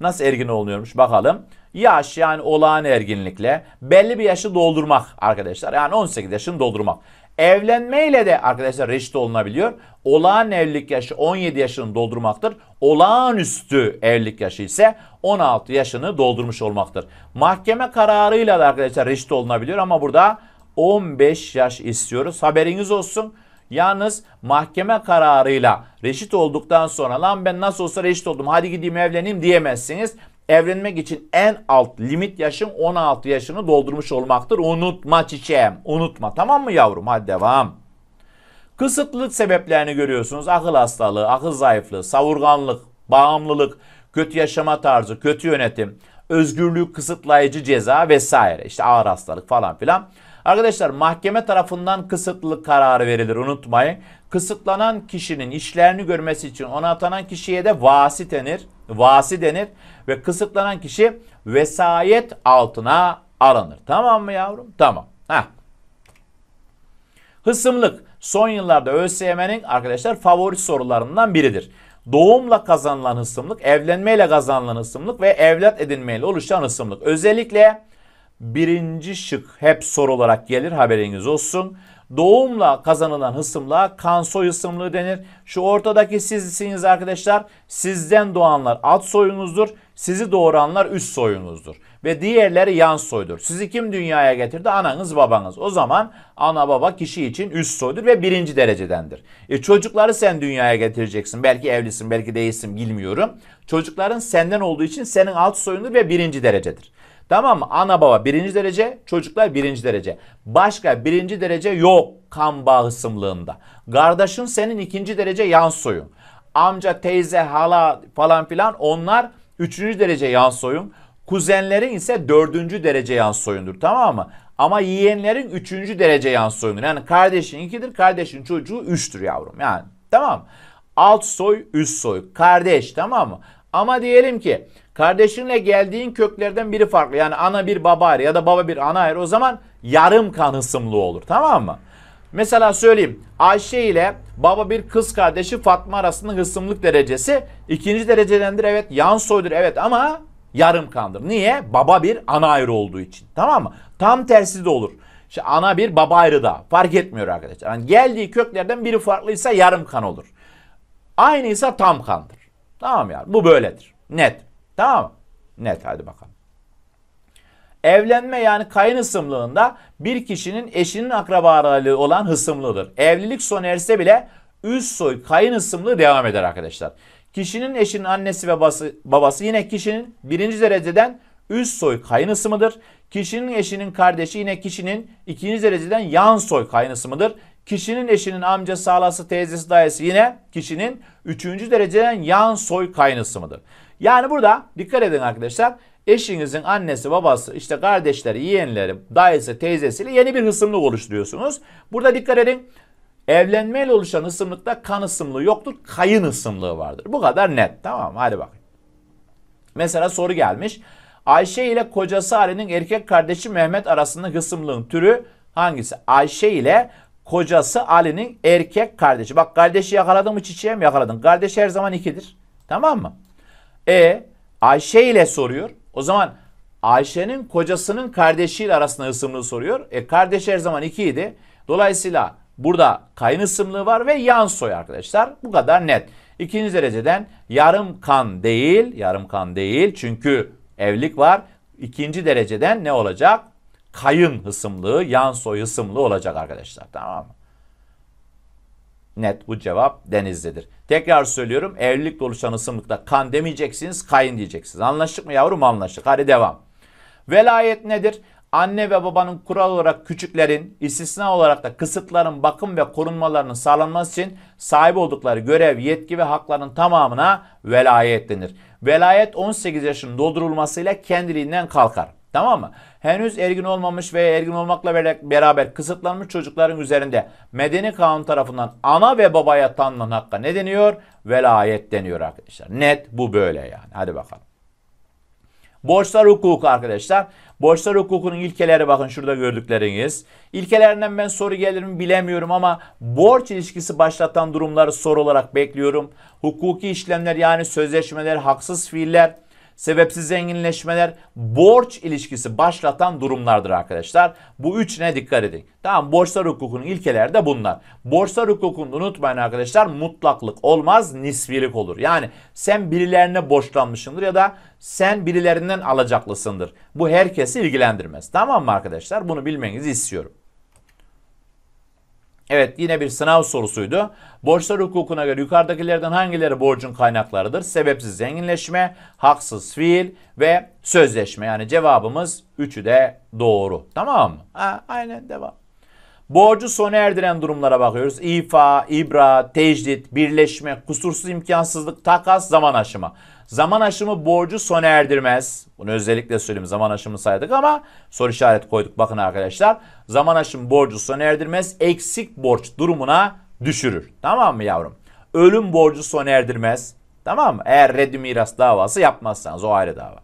Nasıl ergin olunuyormuş bakalım. Yaş yani olağan erginlikle belli bir yaşı doldurmak arkadaşlar. Yani 18 yaşını doldurmak. Evlenmeyle de arkadaşlar reşit olunabiliyor. Olağan evlilik yaşı 17 yaşını doldurmaktır. Olağanüstü evlilik yaşı ise 16 yaşını doldurmuş olmaktır. Mahkeme kararıyla da arkadaşlar reşit olunabiliyor ama burada 15 yaş istiyoruz. Haberiniz olsun. Yalnız mahkeme kararıyla reşit olduktan sonra lan ben nasıl olsa reşit oldum hadi gideyim evleneyim diyemezsiniz evlenmek için en alt limit yaşın 16 yaşını doldurmuş olmaktır. Unutma çiçeğim. Unutma tamam mı yavrum? Hadi devam. Kısıtlılık sebeplerini görüyorsunuz. Akıl hastalığı, akıl zayıflığı, savurganlık, bağımlılık, kötü yaşama tarzı, kötü yönetim, özgürlüğü kısıtlayıcı ceza vesaire. İşte ağır hastalık falan filan. Arkadaşlar mahkeme tarafından kısıtlılık kararı verilir unutmayın kısıtlanan kişinin işlerini görmesi için ona atanan kişiye de vasi denir. Vasi denir ve kısıtlanan kişi vesayet altına alınır. Tamam mı yavrum? Tamam. Heh. Hısımlık son yıllarda ÖSYM'nin arkadaşlar favori sorularından biridir. Doğumla kazanılan hısımlık, evlenmeyle kazanılan hısımlık ve evlat edinmeyle oluşan hısımlık. Özellikle birinci şık hep soru olarak gelir haberiniz olsun. Doğumla kazanılan hısımla kan soy hısımlığı denir. Şu ortadaki sizsiniz arkadaşlar. Sizden doğanlar alt soyunuzdur. Sizi doğuranlar üst soyunuzdur. Ve diğerleri yan soydur. Sizi kim dünyaya getirdi? Ananız babanız. O zaman ana baba kişi için üst soydur ve birinci derecedendir. E çocukları sen dünyaya getireceksin. Belki evlisin belki değilsin bilmiyorum. Çocukların senden olduğu için senin alt soyundur ve birinci derecedir. Tamam mı? Ana baba birinci derece, çocuklar birinci derece. Başka birinci derece yok kan bağı hısımlığında. Kardeşin senin ikinci derece yan soyun. Amca, teyze, hala falan filan onlar üçüncü derece yan soyun. Kuzenlerin ise dördüncü derece yan soyundur tamam mı? Ama yeğenlerin üçüncü derece yan soyundur. Yani kardeşin ikidir, kardeşin çocuğu üçtür yavrum. Yani tamam mı? Alt soy, üst soy. Kardeş tamam mı? Ama diyelim ki Kardeşinle geldiğin köklerden biri farklı. Yani ana bir baba ayrı ya da baba bir ana ayrı. O zaman yarım kan hısımlı olur. Tamam mı? Mesela söyleyeyim. Ayşe ile baba bir kız kardeşi Fatma arasında hısımlık derecesi ikinci derecedendir. Evet yan soydur evet ama yarım kandır. Niye? Baba bir ana ayrı olduğu için. Tamam mı? Tam tersi de olur. İşte ana bir baba ayrı da fark etmiyor arkadaşlar. Yani geldiği köklerden biri farklıysa yarım kan olur. Aynıysa tam kandır. Tamam yani bu böyledir. Net. Tamam mı? Net hadi bakalım. Evlenme yani kayın hısımlığında bir kişinin eşinin akrabalığı olan hısımlıdır. Evlilik sona erse bile üst soy kayın hısımlığı devam eder arkadaşlar. Kişinin eşinin annesi ve babası, babası yine kişinin birinci dereceden üst soy kayın hısımıdır. Kişinin eşinin kardeşi yine kişinin ikinci dereceden yan soy kayın hısımıdır. Kişinin eşinin amca, halası, teyzesi, dayısı yine kişinin üçüncü dereceden yan soy kayın hısımıdır. Yani burada dikkat edin arkadaşlar. Eşinizin annesi, babası, işte kardeşleri, yeğenleri, dayısı, teyzesiyle yeni bir hısımlık oluşturuyorsunuz. Burada dikkat edin. Evlenmeyle oluşan hısımlıkta kan hısımlığı yoktur. Kayın hısımlığı vardır. Bu kadar net. Tamam hadi bakın. Mesela soru gelmiş. Ayşe ile kocası Ali'nin erkek kardeşi Mehmet arasındaki hısımlığın türü hangisi? Ayşe ile kocası Ali'nin erkek kardeşi. Bak kardeşi yakaladın mı çiçeğe mi yakaladın? Kardeş her zaman ikidir. Tamam mı? E Ayşe ile soruyor. O zaman Ayşe'nin kocasının kardeşiyle arasında ısımlığı soruyor. E kardeş her zaman 2 idi. Dolayısıyla burada kayın ısımlığı var ve yan soy arkadaşlar. Bu kadar net. İkinci dereceden yarım kan değil, yarım kan değil çünkü evlilik var. İkinci dereceden ne olacak? Kayın hısımlığı, yan soy hısımlığı olacak arkadaşlar. Tamam mı? Net bu cevap Denizli'dir. Tekrar söylüyorum evlilikle oluşan ısımlıkta kan demeyeceksiniz kayın diyeceksiniz. Anlaştık mı yavrum anlaştık hadi devam. Velayet nedir? Anne ve babanın kural olarak küçüklerin, istisna olarak da kısıtların bakım ve korunmalarının sağlanması için sahip oldukları görev, yetki ve hakların tamamına velayet denir. Velayet 18 yaşın doldurulmasıyla kendiliğinden kalkar. Tamam mı? Henüz ergin olmamış ve ergin olmakla beraber kısıtlanmış çocukların üzerinde medeni kanun tarafından ana ve babaya tanınan hakka ne deniyor? Velayet deniyor arkadaşlar. Net bu böyle yani. Hadi bakalım. Borçlar hukuku arkadaşlar. Borçlar hukukunun ilkeleri bakın şurada gördükleriniz. İlkelerinden ben soru gelir mi bilemiyorum ama borç ilişkisi başlatan durumları soru olarak bekliyorum. Hukuki işlemler yani sözleşmeler, haksız fiiller, sebepsiz zenginleşmeler, borç ilişkisi başlatan durumlardır arkadaşlar. Bu üçüne dikkat edin. Tamam borçlar hukukunun ilkeleri de bunlar. Borçlar hukukunu unutmayın arkadaşlar mutlaklık olmaz nisbilik olur. Yani sen birilerine borçlanmışsındır ya da sen birilerinden alacaklısındır. Bu herkesi ilgilendirmez. Tamam mı arkadaşlar? Bunu bilmenizi istiyorum. Evet yine bir sınav sorusuydu. Borçlar hukukuna göre yukarıdakilerden hangileri borcun kaynaklarıdır? Sebepsiz zenginleşme, haksız fiil ve sözleşme. Yani cevabımız üçü de doğru. Tamam mı? Ha, aynen devam. Borcu sona erdiren durumlara bakıyoruz. İfa, ibra, tecdit, birleşme, kusursuz imkansızlık, takas, zaman aşımı. Zaman aşımı borcu sona erdirmez. Bunu özellikle söyleyeyim. Zaman aşımı saydık ama soru işaret koyduk. Bakın arkadaşlar. Zaman aşımı borcu sona erdirmez. Eksik borç durumuna düşürür. Tamam mı yavrum? Ölüm borcu sona erdirmez. Tamam mı? Eğer reddi miras davası yapmazsanız o ayrı dava.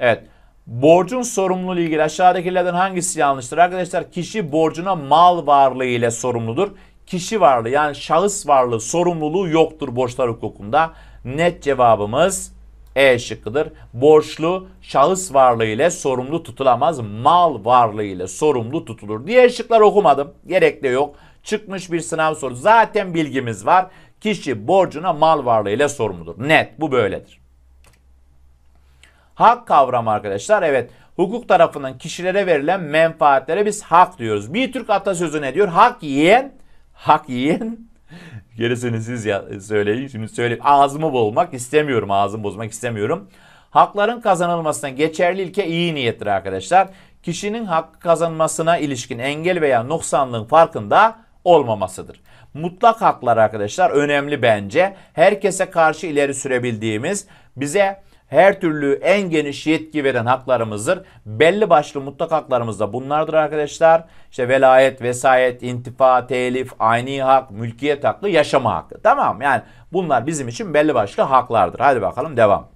Evet. Borcun sorumluluğu ilgili aşağıdakilerden hangisi yanlıştır? Arkadaşlar kişi borcuna mal varlığı ile sorumludur. Kişi varlığı yani şahıs varlığı sorumluluğu yoktur borçlar hukukunda. Net cevabımız E şıkkıdır. Borçlu şahıs varlığı ile sorumlu tutulamaz. Mal varlığı ile sorumlu tutulur. Diğer şıklar okumadım. Gerek de yok. Çıkmış bir sınav soru, Zaten bilgimiz var. Kişi borcuna mal varlığı ile sorumludur. Net bu böyledir. Hak kavramı arkadaşlar evet hukuk tarafından kişilere verilen menfaatlere biz hak diyoruz. Bir Türk atasözü ne diyor? Hak yiyen, hak yiyen Gerisini siz ya, söyleyin. Şimdi söyle ağzımı bozmak istemiyorum. Ağzımı bozmak istemiyorum. Hakların kazanılmasına geçerli ilke iyi niyettir arkadaşlar. Kişinin hakkı kazanmasına ilişkin engel veya noksanlığın farkında olmamasıdır. Mutlak haklar arkadaşlar önemli bence. Herkese karşı ileri sürebildiğimiz, bize her türlü en geniş yetki veren haklarımızdır. Belli başlı mutlak haklarımız da bunlardır arkadaşlar. İşte velayet, vesayet, intifa, telif, aynı hak, mülkiyet hakkı, yaşama hakkı. Tamam yani bunlar bizim için belli başlı haklardır. Hadi bakalım devam.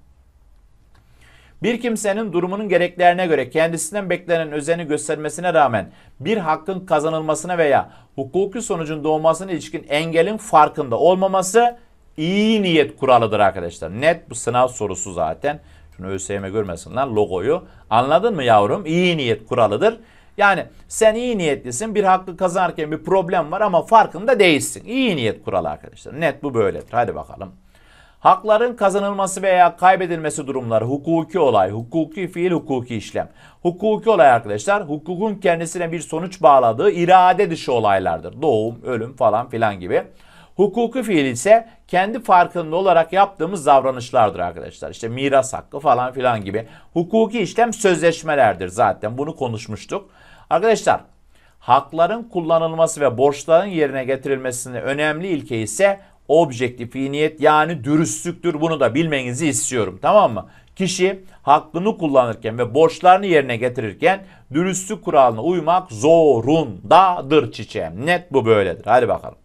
Bir kimsenin durumunun gereklerine göre kendisinden beklenen özeni göstermesine rağmen bir hakkın kazanılmasına veya hukuki sonucun doğmasına ilişkin engelin farkında olmaması iyi niyet kuralıdır arkadaşlar. Net bu sınav sorusu zaten. Şunu ÖSYM e görmesin lan logoyu. Anladın mı yavrum? İyi niyet kuralıdır. Yani sen iyi niyetlisin bir hakkı kazanırken bir problem var ama farkında değilsin. İyi niyet kuralı arkadaşlar. Net bu böyledir. Hadi bakalım. Hakların kazanılması veya kaybedilmesi durumları hukuki olay, hukuki fiil, hukuki işlem. Hukuki olay arkadaşlar hukukun kendisine bir sonuç bağladığı irade dışı olaylardır. Doğum, ölüm falan filan gibi. Hukuki fiil ise kendi farkında olarak yaptığımız davranışlardır arkadaşlar. İşte miras hakkı falan filan gibi. Hukuki işlem sözleşmelerdir zaten bunu konuşmuştuk. Arkadaşlar hakların kullanılması ve borçların yerine getirilmesinin önemli ilke ise objektif niyet yani dürüstlüktür. Bunu da bilmenizi istiyorum tamam mı? Kişi hakkını kullanırken ve borçlarını yerine getirirken dürüstlük kuralına uymak zorundadır çiçeğim. Net bu böyledir. Hadi bakalım.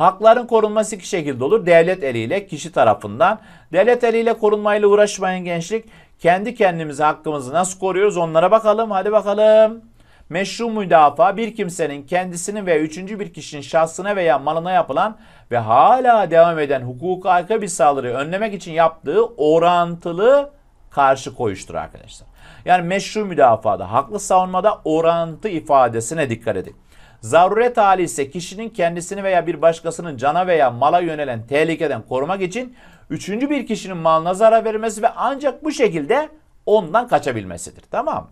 Hakların korunması iki şekilde olur. Devlet eliyle kişi tarafından. Devlet eliyle korunmayla uğraşmayın gençlik. Kendi kendimize hakkımızı nasıl koruyoruz onlara bakalım. Hadi bakalım. Meşru müdafaa bir kimsenin kendisinin veya üçüncü bir kişinin şahsına veya malına yapılan ve hala devam eden hukuka aykırı bir saldırıyı önlemek için yaptığı orantılı karşı koyuştur arkadaşlar. Yani meşru müdafada, haklı savunmada orantı ifadesine dikkat edin zaruret hali ise kişinin kendisini veya bir başkasının cana veya mala yönelen tehlikeden korumak için üçüncü bir kişinin malına zarar vermesi ve ancak bu şekilde ondan kaçabilmesidir. Tamam mı?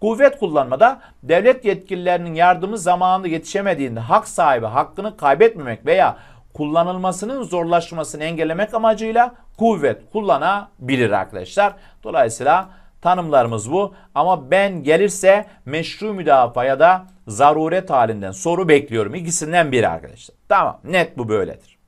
Kuvvet kullanmada devlet yetkililerinin yardımı zamanında yetişemediğinde hak sahibi hakkını kaybetmemek veya kullanılmasının zorlaşmasını engellemek amacıyla kuvvet kullanabilir arkadaşlar. Dolayısıyla Tanımlarımız bu ama ben gelirse meşru müdafaa ya da zaruret halinden soru bekliyorum. İkisinden biri arkadaşlar. Tamam net bu böyledir.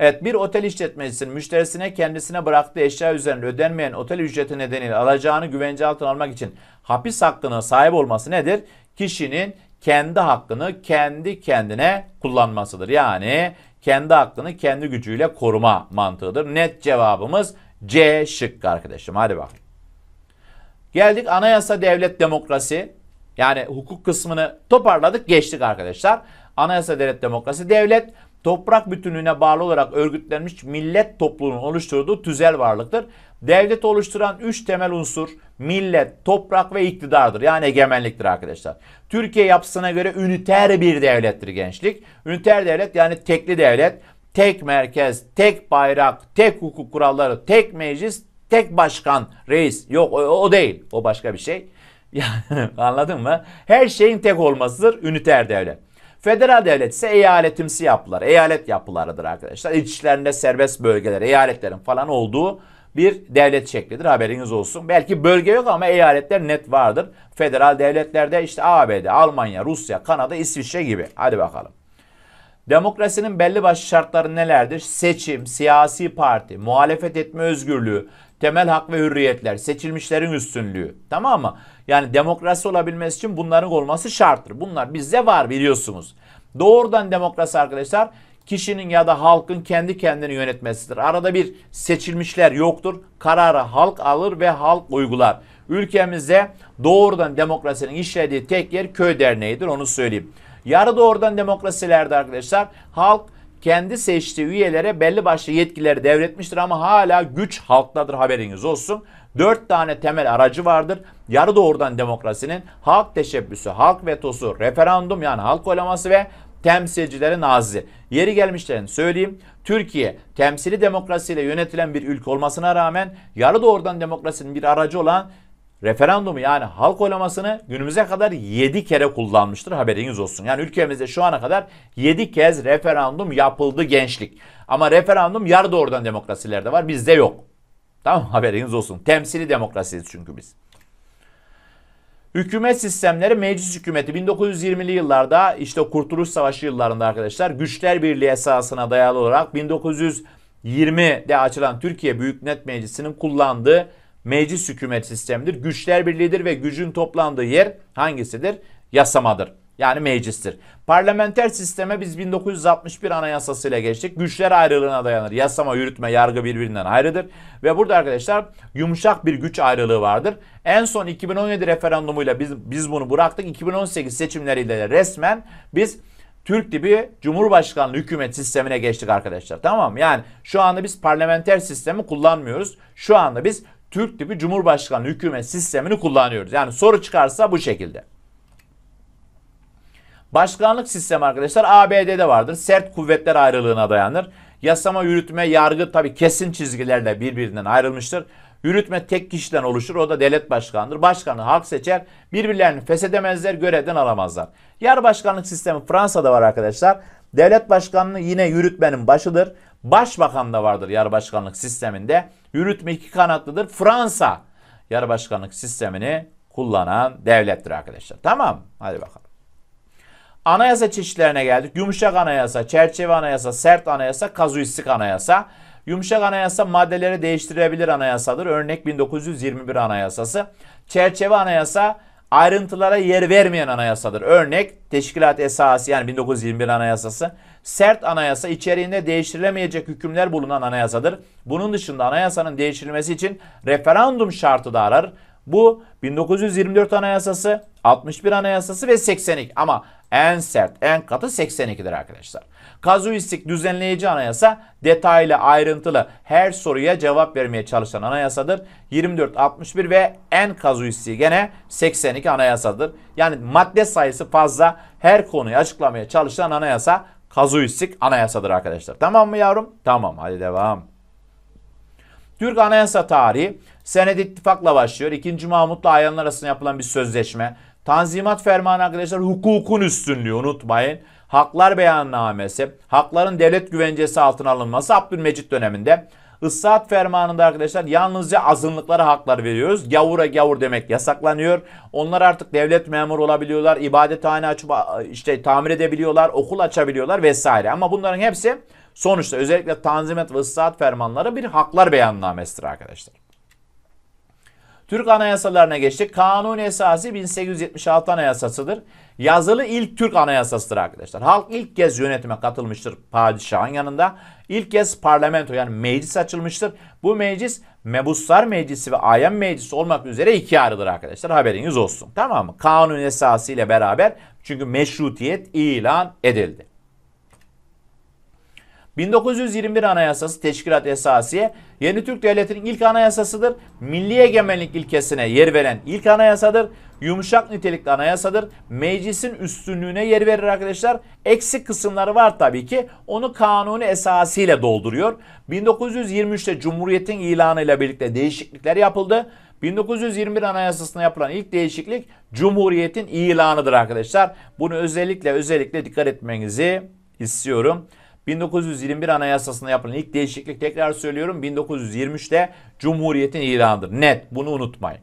Evet bir otel işletmecisinin müşterisine kendisine bıraktığı eşya üzerine ödenmeyen otel ücreti nedeniyle alacağını güvence altına almak için hapis hakkına sahip olması nedir? Kişinin kendi hakkını kendi kendine kullanmasıdır. Yani kendi hakkını kendi gücüyle koruma mantığıdır. Net cevabımız C şıkkı arkadaşım. Hadi bakayım. Geldik anayasa devlet demokrasi. Yani hukuk kısmını toparladık geçtik arkadaşlar. Anayasa devlet demokrasi devlet toprak bütünlüğüne bağlı olarak örgütlenmiş millet topluluğunun oluşturduğu tüzel varlıktır. Devlet oluşturan üç temel unsur millet, toprak ve iktidardır. Yani egemenliktir arkadaşlar. Türkiye yapısına göre üniter bir devlettir gençlik. Üniter devlet yani tekli devlet tek merkez, tek bayrak, tek hukuk kuralları, tek meclis, tek başkan, reis. Yok o, o değil. O başka bir şey. anladın mı? Her şeyin tek olmasıdır üniter devlet. Federal devlet ise eyaletimsi yapılar, eyalet yapılarıdır arkadaşlar. İç içlerinde serbest bölgeler, eyaletlerin falan olduğu bir devlet şeklidir haberiniz olsun. Belki bölge yok ama eyaletler net vardır. Federal devletlerde işte ABD, Almanya, Rusya, Kanada, İsviçre gibi. Hadi bakalım. Demokrasinin belli başlı şartları nelerdir? Seçim, siyasi parti, muhalefet etme özgürlüğü, temel hak ve hürriyetler, seçilmişlerin üstünlüğü. Tamam mı? Yani demokrasi olabilmesi için bunların olması şarttır. Bunlar bizde var biliyorsunuz. Doğrudan demokrasi arkadaşlar kişinin ya da halkın kendi kendini yönetmesidir. Arada bir seçilmişler yoktur. Kararı halk alır ve halk uygular. Ülkemizde doğrudan demokrasinin işlediği tek yer köy derneğidir onu söyleyeyim. Yarı doğrudan demokrasilerde arkadaşlar halk kendi seçtiği üyelere belli başlı yetkileri devretmiştir ama hala güç halktadır haberiniz olsun. Dört tane temel aracı vardır. Yarı doğrudan demokrasinin halk teşebbüsü, halk vetosu, referandum yani halk oylaması ve temsilcilerin ağzı. Yeri gelmişlerin söyleyeyim. Türkiye temsili demokrasiyle yönetilen bir ülke olmasına rağmen yarı doğrudan demokrasinin bir aracı olan referandumu yani halk oylamasını günümüze kadar 7 kere kullanmıştır haberiniz olsun. Yani ülkemizde şu ana kadar 7 kez referandum yapıldı gençlik. Ama referandum yarı doğrudan demokrasilerde var bizde yok. Tamam haberiniz olsun. Temsili demokrasiyiz çünkü biz. Hükümet sistemleri meclis hükümeti 1920'li yıllarda işte Kurtuluş Savaşı yıllarında arkadaşlar güçler birliği esasına dayalı olarak 1920'de açılan Türkiye Büyük Millet Meclisi'nin kullandığı meclis hükümet sistemidir. Güçler birliğidir ve gücün toplandığı yer hangisidir? Yasamadır. Yani meclistir. Parlamenter sisteme biz 1961 anayasasıyla geçtik. Güçler ayrılığına dayanır. Yasama, yürütme, yargı birbirinden ayrıdır. Ve burada arkadaşlar yumuşak bir güç ayrılığı vardır. En son 2017 referandumuyla biz, biz bunu bıraktık. 2018 seçimleriyle de resmen biz Türk tipi Cumhurbaşkanlığı hükümet sistemine geçtik arkadaşlar. Tamam mı? Yani şu anda biz parlamenter sistemi kullanmıyoruz. Şu anda biz Türk tipi cumhurbaşkanlığı hükümet sistemini kullanıyoruz. Yani soru çıkarsa bu şekilde. Başkanlık sistemi arkadaşlar ABD'de vardır. Sert kuvvetler ayrılığına dayanır. Yasama, yürütme, yargı tabi kesin çizgilerle birbirinden ayrılmıştır. Yürütme tek kişiden oluşur. O da devlet başkanıdır. Başkanı halk seçer. Birbirlerini feshedemezler, görevden alamazlar. Yer başkanlık sistemi Fransa'da var arkadaşlar. Devlet başkanlığı yine yürütmenin başıdır. Başbakan da vardır yarı başkanlık sisteminde. Yürütme iki kanatlıdır. Fransa yarı başkanlık sistemini kullanan devlettir arkadaşlar. Tamam Hadi bakalım. Anayasa çeşitlerine geldik. Yumuşak anayasa, çerçeve anayasa, sert anayasa, kazuistik anayasa. Yumuşak anayasa maddeleri değiştirebilir anayasadır. Örnek 1921 anayasası. Çerçeve anayasa ayrıntılara yer vermeyen anayasadır. Örnek Teşkilat Esası yani 1921 Anayasası sert anayasa içeriğinde değiştirilemeyecek hükümler bulunan anayasadır. Bunun dışında anayasanın değiştirilmesi için referandum şartı da arar. Bu 1924 Anayasası, 61 Anayasası ve 82 ama en sert, en katı 82'dir arkadaşlar. Kazuistik düzenleyici anayasa detaylı, ayrıntılı her soruya cevap vermeye çalışan anayasadır. 24, 61 ve en kazuistiği gene 82 anayasadır. Yani madde sayısı fazla her konuyu açıklamaya çalışan anayasa kazuistik anayasadır arkadaşlar. Tamam mı yavrum? Tamam hadi devam. Türk Anayasa Tarihi Senedi İttifakla başlıyor. 2. Mahmut'la ayanlar arasında yapılan bir sözleşme. Tanzimat Fermanı arkadaşlar hukukun üstünlüğü unutmayın. Haklar beyannamesi, hakların devlet güvencesi altına alınması Abdülmecit döneminde. Issaat fermanında arkadaşlar yalnızca azınlıklara haklar veriyoruz. Gavura gavur demek yasaklanıyor. Onlar artık devlet memuru olabiliyorlar. ibadethane açıp işte tamir edebiliyorlar. Okul açabiliyorlar vesaire. Ama bunların hepsi sonuçta özellikle Tanzimat ve Issaat fermanları bir haklar beyannamesidir arkadaşlar. Türk anayasalarına geçtik. Kanun esası 1876 anayasasıdır. Yazılı ilk Türk anayasasıdır arkadaşlar. Halk ilk kez yönetime katılmıştır padişahın yanında. İlk kez parlamento yani meclis açılmıştır. Bu meclis mebuslar meclisi ve ayan meclisi olmak üzere iki ayrıdır arkadaşlar. Haberiniz olsun. Tamam mı? Kanun esası ile beraber çünkü meşrutiyet ilan edildi. 1921 Anayasası Teşkilat Esasiye Yeni Türk Devleti'nin ilk anayasasıdır. Milli egemenlik ilkesine yer veren ilk anayasadır. Yumuşak nitelikli anayasadır. Meclisin üstünlüğüne yer verir arkadaşlar. Eksik kısımları var tabii ki. Onu kanuni esasıyla dolduruyor. 1923'te Cumhuriyet'in ilanıyla birlikte değişiklikler yapıldı. 1921 Anayasası'na yapılan ilk değişiklik Cumhuriyet'in ilanıdır arkadaşlar. Bunu özellikle özellikle dikkat etmenizi istiyorum. 1921 Anayasası'nda yapılan ilk değişiklik tekrar söylüyorum 1923'te Cumhuriyet'in ilanıdır. Net bunu unutmayın.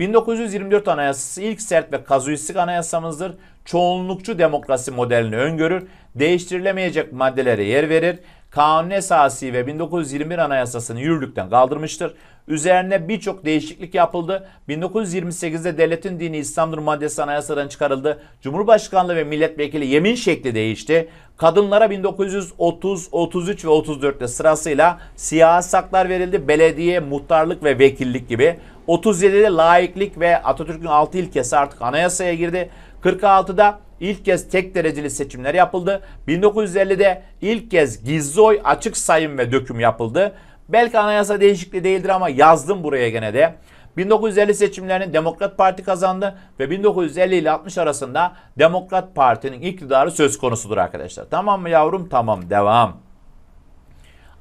1924 Anayasası ilk sert ve kazuistik anayasamızdır. Çoğunlukçu demokrasi modelini öngörür, değiştirilemeyecek maddelere yer verir, kanun esası ve 1921 Anayasası'nı yürürlükten kaldırmıştır. Üzerine birçok değişiklik yapıldı. 1928'de devletin dini İslam'dır maddesi anayasadan çıkarıldı. Cumhurbaşkanlığı ve milletvekili yemin şekli değişti. Kadınlara 1930, 33 ve 34'te sırasıyla siyasi haklar verildi. Belediye, muhtarlık ve vekillik gibi. 37'de laiklik ve Atatürk'ün 6 ilkesi artık anayasaya girdi. 46'da ilk kez tek dereceli seçimler yapıldı. 1950'de ilk kez gizli oy, açık sayım ve döküm yapıldı. Belki anayasa değişikliği değildir ama yazdım buraya gene de. 1950 seçimlerini Demokrat Parti kazandı ve 1950 ile 60 arasında Demokrat Parti'nin iktidarı söz konusudur arkadaşlar. Tamam mı yavrum? Tamam. Devam.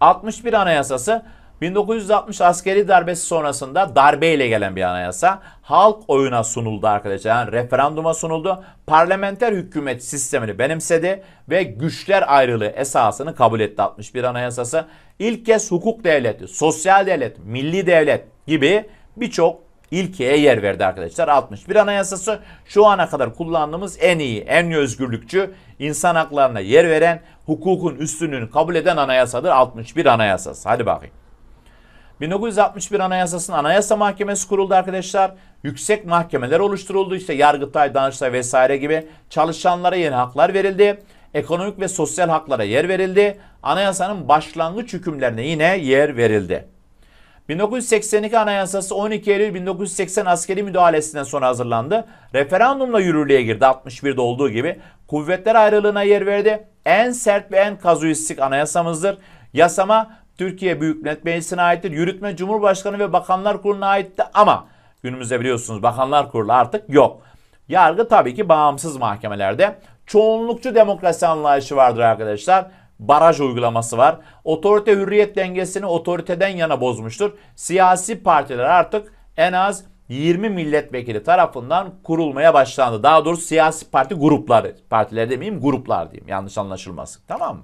61 Anayasası 1960 askeri darbesi sonrasında darbeyle gelen bir anayasa halk oyuna sunuldu arkadaşlar. Yani referanduma sunuldu. Parlamenter hükümet sistemini benimsedi ve güçler ayrılığı esasını kabul etti 61 anayasası. İlk kez hukuk devleti, sosyal devlet, milli devlet gibi birçok ilkeye yer verdi arkadaşlar. 61 Anayasası şu ana kadar kullandığımız en iyi, en özgürlükçü, insan haklarına yer veren, hukukun üstünlüğünü kabul eden anayasadır 61 Anayasası. Hadi bakayım. 1961 Anayasası'nın Anayasa Mahkemesi kuruldu arkadaşlar. Yüksek mahkemeler oluşturuldu işte Yargıtay, Danıştay vesaire gibi. Çalışanlara yeni haklar verildi. Ekonomik ve sosyal haklara yer verildi. Anayasanın başlangıç hükümlerine yine yer verildi. 1982 Anayasası 12 Eylül 1980 askeri müdahalesinden sonra hazırlandı. Referandumla yürürlüğe girdi 61'de olduğu gibi. Kuvvetler ayrılığına yer verdi. En sert ve en kazuistik anayasamızdır. Yasama Türkiye Büyük Millet Meclisi'ne aittir. Yürütme Cumhurbaşkanı ve Bakanlar Kurulu'na aitti ama günümüzde biliyorsunuz Bakanlar Kurulu artık yok. Yargı tabii ki bağımsız mahkemelerde. Çoğunlukçu demokrasi anlayışı vardır arkadaşlar. Baraj uygulaması var. Otorite hürriyet dengesini otoriteden yana bozmuştur. Siyasi partiler artık en az 20 milletvekili tarafından kurulmaya başlandı. Daha doğrusu siyasi parti grupları, partiler demeyeyim gruplar diyeyim yanlış anlaşılmasın tamam mı?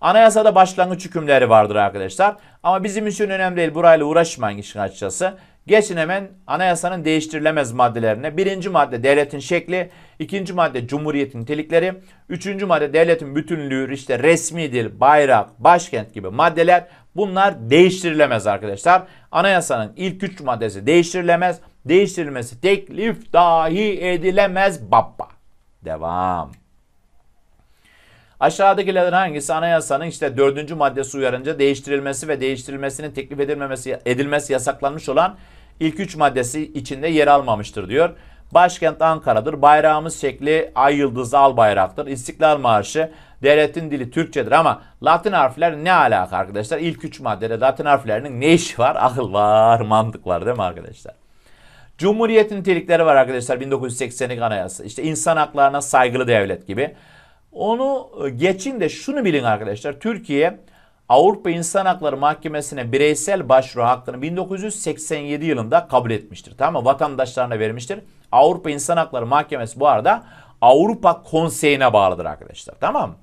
Anayasada başlangıç hükümleri vardır arkadaşlar. Ama bizim için önemli değil. Burayla uğraşmayın işin açıkçası. Geçin hemen anayasanın değiştirilemez maddelerine. Birinci madde devletin şekli, ikinci madde cumhuriyetin nitelikleri, üçüncü madde devletin bütünlüğü, işte resmi dil, bayrak, başkent gibi maddeler bunlar değiştirilemez arkadaşlar. Anayasanın ilk üç maddesi değiştirilemez, değiştirilmesi teklif dahi edilemez baba. Devam. Aşağıdakilerden hangisi anayasanın işte dördüncü maddesi uyarınca değiştirilmesi ve değiştirilmesinin teklif edilmemesi edilmesi yasaklanmış olan ilk üç maddesi içinde yer almamıştır diyor. Başkent Ankara'dır. Bayrağımız şekli ay yıldızlı al bayraktır. İstiklal Marşı devletin dili Türkçedir ama Latin harfler ne alaka arkadaşlar? İlk üç maddede Latin harflerinin ne işi var? Akıl var, mantık var değil mi arkadaşlar? Cumhuriyet nitelikleri var arkadaşlar 1982 anayasa. İşte insan haklarına saygılı devlet gibi. Onu e, geçin de şunu bilin arkadaşlar. Türkiye Avrupa İnsan Hakları Mahkemesi'ne bireysel başvuru hakkını 1987 yılında kabul etmiştir. Tamam mı? Vatandaşlarına vermiştir. Avrupa İnsan Hakları Mahkemesi bu arada Avrupa Konseyi'ne bağlıdır arkadaşlar. Tamam mı?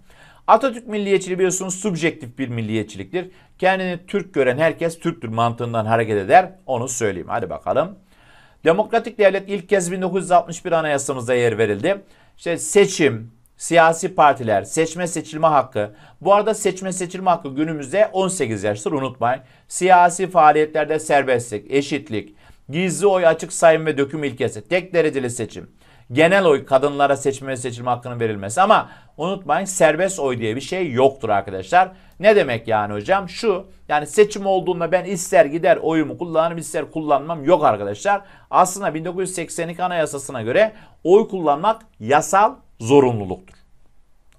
Atatürk milliyetçiliği biliyorsunuz subjektif bir milliyetçiliktir. Kendini Türk gören herkes Türktür mantığından hareket eder. Onu söyleyeyim. Hadi bakalım. Demokratik devlet ilk kez 1961 anayasamızda yer verildi. İşte seçim, siyasi partiler seçme seçilme hakkı. Bu arada seçme seçilme hakkı günümüzde 18 yaştır unutmayın. Siyasi faaliyetlerde serbestlik, eşitlik, gizli oy açık sayım ve döküm ilkesi, tek dereceli seçim, genel oy kadınlara seçme ve seçilme hakkının verilmesi. Ama unutmayın serbest oy diye bir şey yoktur arkadaşlar. Ne demek yani hocam? Şu yani seçim olduğunda ben ister gider oyumu kullanırım ister kullanmam yok arkadaşlar. Aslında 1982 anayasasına göre oy kullanmak yasal zorunluluktur.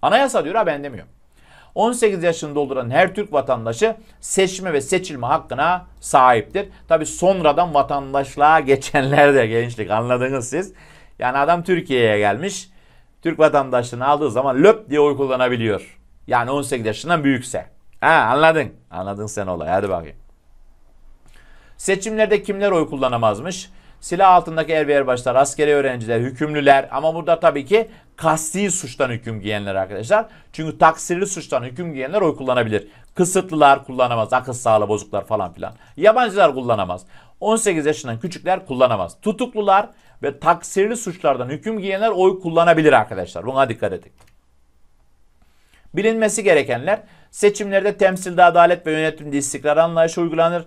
Anayasa diyor ha ben demiyorum. 18 yaşını dolduran her Türk vatandaşı seçme ve seçilme hakkına sahiptir. Tabi sonradan vatandaşlığa geçenler de gençlik anladınız siz. Yani adam Türkiye'ye gelmiş. Türk vatandaşlığını aldığı zaman löp diye oy kullanabiliyor. Yani 18 yaşından büyükse. Ha anladın. Anladın sen olayı. Hadi bakayım. Seçimlerde kimler oy kullanamazmış? silah altındaki erbaşlar, askeri öğrenciler, hükümlüler ama burada tabii ki kasti suçtan hüküm giyenler arkadaşlar. Çünkü taksirli suçtan hüküm giyenler oy kullanabilir. Kısıtlılar kullanamaz, akıl sağlığı bozuklar falan filan. Yabancılar kullanamaz. 18 yaşından küçükler kullanamaz. Tutuklular ve taksirli suçlardan hüküm giyenler oy kullanabilir arkadaşlar. Buna dikkat edin. Bilinmesi gerekenler seçimlerde temsilde adalet ve yönetimde istikrar anlayışı uygulanır.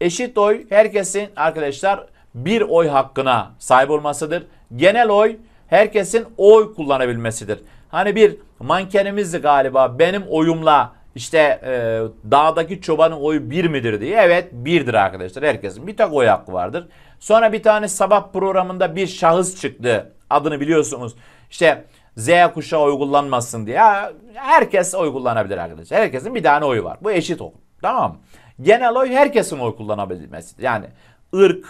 Eşit oy herkesin arkadaşlar bir oy hakkına sahip olmasıdır. Genel oy herkesin oy kullanabilmesidir. Hani bir mankenimizdi galiba benim oyumla işte e, dağdaki çobanın oyu bir midir diye. Evet birdir arkadaşlar. Herkesin bir tek oy hakkı vardır. Sonra bir tane sabah programında bir şahıs çıktı. Adını biliyorsunuz. İşte Z kuşağı oy kullanmasın diye. Herkes oy kullanabilir arkadaşlar. Herkesin bir tane oyu var. Bu eşit oy. Tamam Genel oy herkesin oy kullanabilmesi. Yani ırk,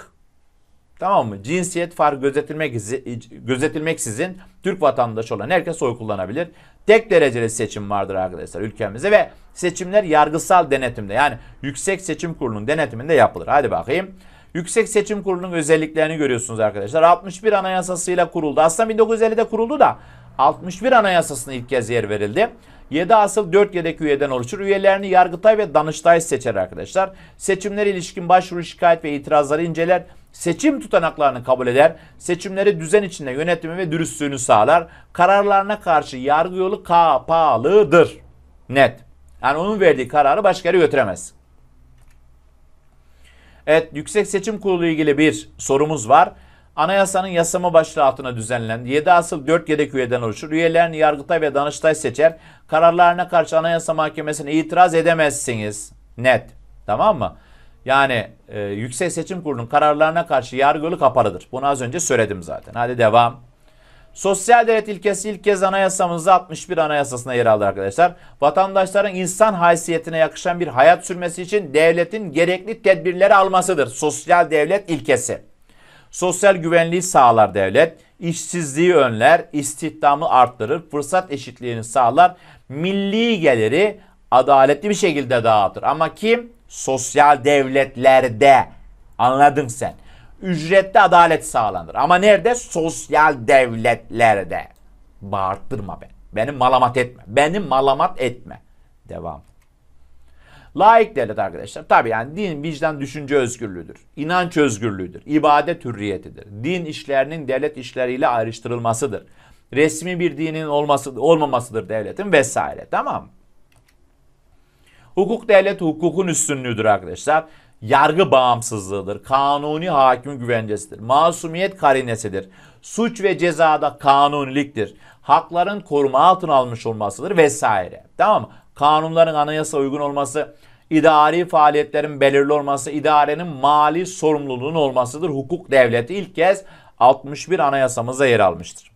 Tamam mı? Cinsiyet farkı gözetilmek gözetilmeksizin Türk vatandaşı olan herkes oy kullanabilir. Tek dereceli seçim vardır arkadaşlar ülkemizde ve seçimler yargısal denetimde yani Yüksek Seçim Kurulu'nun denetiminde yapılır. Hadi bakayım. Yüksek Seçim Kurulu'nun özelliklerini görüyorsunuz arkadaşlar. 61 anayasasıyla kuruldu. Aslında 1950'de kuruldu da 61 anayasasına ilk kez yer verildi. 7 asıl 4 yedek üyeden oluşur. Üyelerini Yargıtay ve Danıştay seçer arkadaşlar. Seçimlere ilişkin başvuru, şikayet ve itirazları inceler seçim tutanaklarını kabul eder, seçimleri düzen içinde yönetimi ve dürüstlüğünü sağlar, kararlarına karşı yargı yolu kapalıdır. Net. Yani onun verdiği kararı başka yere götüremez. Evet, Yüksek Seçim Kurulu ile ilgili bir sorumuz var. Anayasanın yasama başlığı altında düzenlenen 7 asıl 4 yedek üyeden oluşur. Üyelerini Yargıtay ve Danıştay seçer. Kararlarına karşı Anayasa Mahkemesi'ne itiraz edemezsiniz. Net. Tamam mı? Yani e, Yüksek Seçim Kurulu'nun kararlarına karşı yargılı kapalıdır. Bunu az önce söyledim zaten. Hadi devam. Sosyal devlet ilkesi ilk kez anayasamızda 61 anayasasına yer aldı arkadaşlar. Vatandaşların insan haysiyetine yakışan bir hayat sürmesi için devletin gerekli tedbirleri almasıdır. Sosyal devlet ilkesi. Sosyal güvenliği sağlar devlet, işsizliği önler, istihdamı arttırır, fırsat eşitliğini sağlar, milli geliri adaletli bir şekilde dağıtır. Ama kim? sosyal devletlerde anladın sen. Ücrette adalet sağlanır. Ama nerede? Sosyal devletlerde. Bağırttırma ben. Beni malamat etme. Beni malamat etme. Devam. Laik devlet arkadaşlar. Tabi yani din, vicdan, düşünce özgürlüğüdür. İnanç özgürlüğüdür. İbadet hürriyetidir. Din işlerinin devlet işleriyle ayrıştırılmasıdır. Resmi bir dinin olması, olmamasıdır devletin vesaire. Tamam mı? Hukuk devlet hukukun üstünlüğüdür arkadaşlar. Yargı bağımsızlığıdır. Kanuni hakim güvencesidir. Masumiyet karinesidir. Suç ve cezada kanuniliktir. Hakların koruma altına almış olmasıdır vesaire. Tamam mı? Kanunların anayasa uygun olması, idari faaliyetlerin belirli olması, idarenin mali sorumluluğunun olmasıdır. Hukuk devleti ilk kez 61 anayasamıza yer almıştır.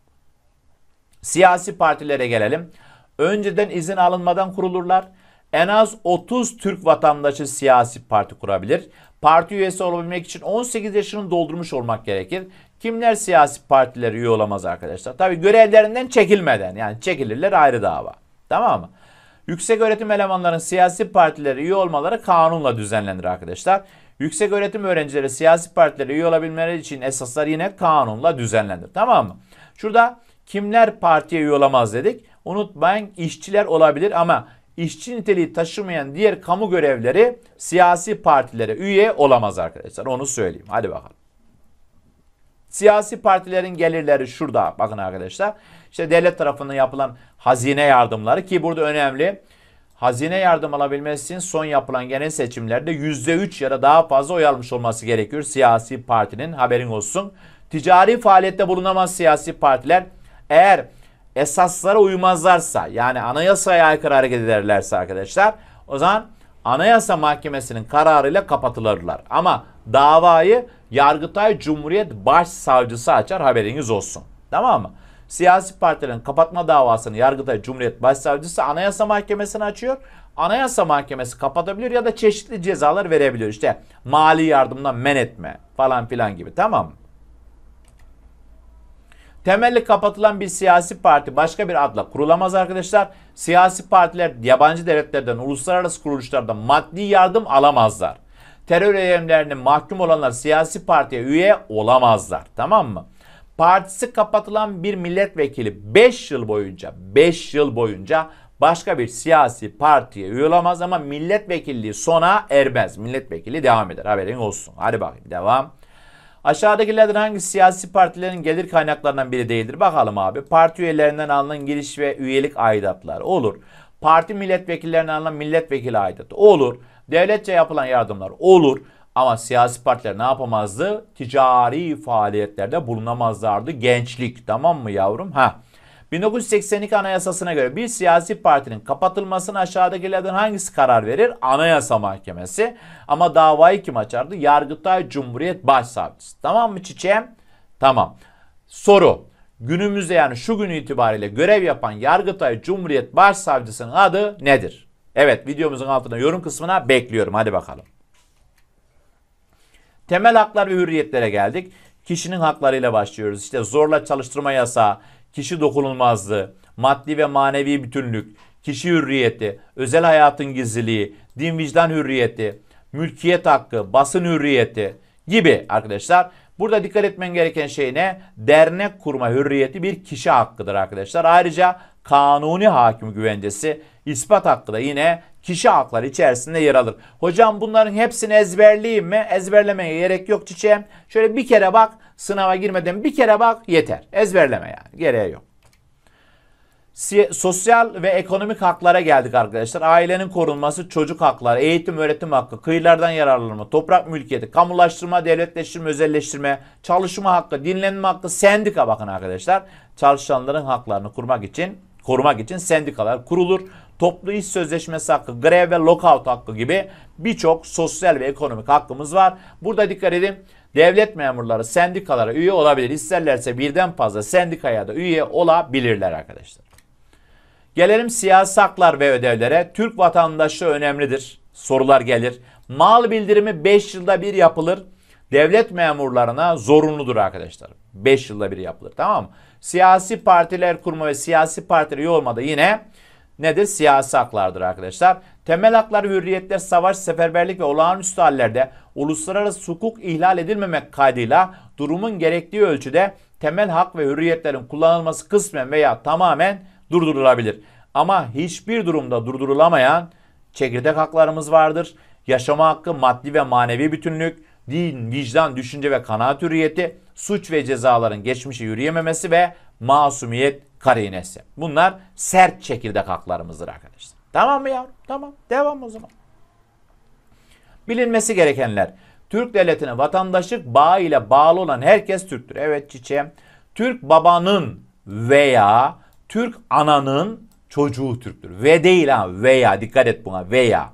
Siyasi partilere gelelim. Önceden izin alınmadan kurulurlar en az 30 Türk vatandaşı siyasi parti kurabilir. Parti üyesi olabilmek için 18 yaşını doldurmuş olmak gerekir. Kimler siyasi partilere üye olamaz arkadaşlar? Tabi görevlerinden çekilmeden yani çekilirler ayrı dava. Tamam mı? Yüksek öğretim elemanlarının siyasi partilere üye olmaları kanunla düzenlenir arkadaşlar. Yüksek öğretim öğrencileri siyasi partilere üye olabilmeleri için esaslar yine kanunla düzenlenir. Tamam mı? Şurada kimler partiye üye olamaz dedik. Unutmayın işçiler olabilir ama işçi niteliği taşımayan diğer kamu görevleri siyasi partilere üye olamaz arkadaşlar. Onu söyleyeyim. Hadi bakalım. Siyasi partilerin gelirleri şurada bakın arkadaşlar. İşte devlet tarafından yapılan hazine yardımları ki burada önemli. Hazine yardım alabilmesi için son yapılan genel seçimlerde %3 ya da daha fazla oy almış olması gerekiyor siyasi partinin haberin olsun. Ticari faaliyette bulunamaz siyasi partiler. Eğer esaslara uymazlarsa yani anayasaya aykırı hareket ederlerse arkadaşlar o zaman Anayasa Mahkemesi'nin kararıyla kapatılırlar. Ama davayı Yargıtay Cumhuriyet Başsavcısı açar haberiniz olsun. Tamam mı? Siyasi partilerin kapatma davasını Yargıtay Cumhuriyet Başsavcısı Anayasa Mahkemesi'ne açıyor. Anayasa Mahkemesi kapatabilir ya da çeşitli cezalar verebiliyor. İşte mali yardımdan men etme falan filan gibi tamam mı? Temelli kapatılan bir siyasi parti başka bir adla kurulamaz arkadaşlar. Siyasi partiler yabancı devletlerden, uluslararası kuruluşlardan maddi yardım alamazlar. Terör eylemlerine mahkum olanlar siyasi partiye üye olamazlar. Tamam mı? Partisi kapatılan bir milletvekili 5 yıl boyunca 5 yıl boyunca başka bir siyasi partiye üye olamaz ama milletvekilliği sona ermez. Milletvekili devam eder. Haberin olsun. Hadi bakayım devam. Aşağıdakilerden hangi siyasi partilerin gelir kaynaklarından biri değildir? Bakalım abi. Parti üyelerinden alınan giriş ve üyelik aidatları olur. Parti milletvekillerinden alınan milletvekili aidatı olur. Devletçe yapılan yardımlar olur. Ama siyasi partiler ne yapamazdı? Ticari faaliyetlerde bulunamazlardı. Gençlik tamam mı yavrum? Ha. 1982 Anayasası'na göre bir siyasi partinin kapatılmasına aşağıdakilerden hangisi karar verir? Anayasa Mahkemesi. Ama davayı kim açardı? Yargıtay Cumhuriyet Başsavcısı. Tamam mı çiçeğim? Tamam. Soru. Günümüzde yani şu gün itibariyle görev yapan Yargıtay Cumhuriyet Başsavcısının adı nedir? Evet videomuzun altına yorum kısmına bekliyorum. Hadi bakalım. Temel haklar ve hürriyetlere geldik. Kişinin haklarıyla başlıyoruz. İşte zorla çalıştırma yasağı, kişi dokunulmazlığı, maddi ve manevi bütünlük, kişi hürriyeti, özel hayatın gizliliği, din vicdan hürriyeti, mülkiyet hakkı, basın hürriyeti gibi arkadaşlar. Burada dikkat etmen gereken şey ne? Dernek kurma hürriyeti bir kişi hakkıdır arkadaşlar. Ayrıca kanuni hakim güvencesi İspat hakkı da yine kişi hakları içerisinde yer alır. Hocam bunların hepsini ezberleyeyim mi? Ezberlemeye gerek yok çiçeğim. Şöyle bir kere bak sınava girmeden bir kere bak yeter. Ezberleme yani gereği yok. Sosyal ve ekonomik haklara geldik arkadaşlar. Ailenin korunması, çocuk hakları, eğitim öğretim hakkı, kıyılardan yararlanma, toprak mülkiyeti, kamulaştırma, devletleştirme, özelleştirme, çalışma hakkı, dinlenme hakkı, sendika bakın arkadaşlar. Çalışanların haklarını kurmak için korumak için sendikalar kurulur toplu iş sözleşmesi hakkı, grev ve lockout hakkı gibi birçok sosyal ve ekonomik hakkımız var. Burada dikkat edin. Devlet memurları sendikalara üye olabilir. İsterlerse birden fazla sendikaya da üye olabilirler arkadaşlar. Gelelim siyasi haklar ve ödevlere. Türk vatandaşı önemlidir. Sorular gelir. Mal bildirimi 5 yılda bir yapılır. Devlet memurlarına zorunludur arkadaşlar. 5 yılda bir yapılır tamam mı? Siyasi partiler kurma ve siyasi partiler üye olmada yine nedir? Siyasi haklardır arkadaşlar. Temel haklar, hürriyetler, savaş, seferberlik ve olağanüstü hallerde uluslararası hukuk ihlal edilmemek kaydıyla durumun gerektiği ölçüde temel hak ve hürriyetlerin kullanılması kısmen veya tamamen durdurulabilir. Ama hiçbir durumda durdurulamayan çekirdek haklarımız vardır. Yaşama hakkı, maddi ve manevi bütünlük, din, vicdan, düşünce ve kanaat hürriyeti, suç ve cezaların geçmişi yürüyememesi ve masumiyet karinesi. Bunlar sert çekirdek haklarımızdır arkadaşlar. Tamam mı yavrum? Tamam. Devam o zaman. Bilinmesi gerekenler. Türk devletine vatandaşlık bağı ile bağlı olan herkes Türktür. Evet çiçeğim. Türk babanın veya Türk ananın çocuğu Türktür. Ve değil ha veya dikkat et buna veya.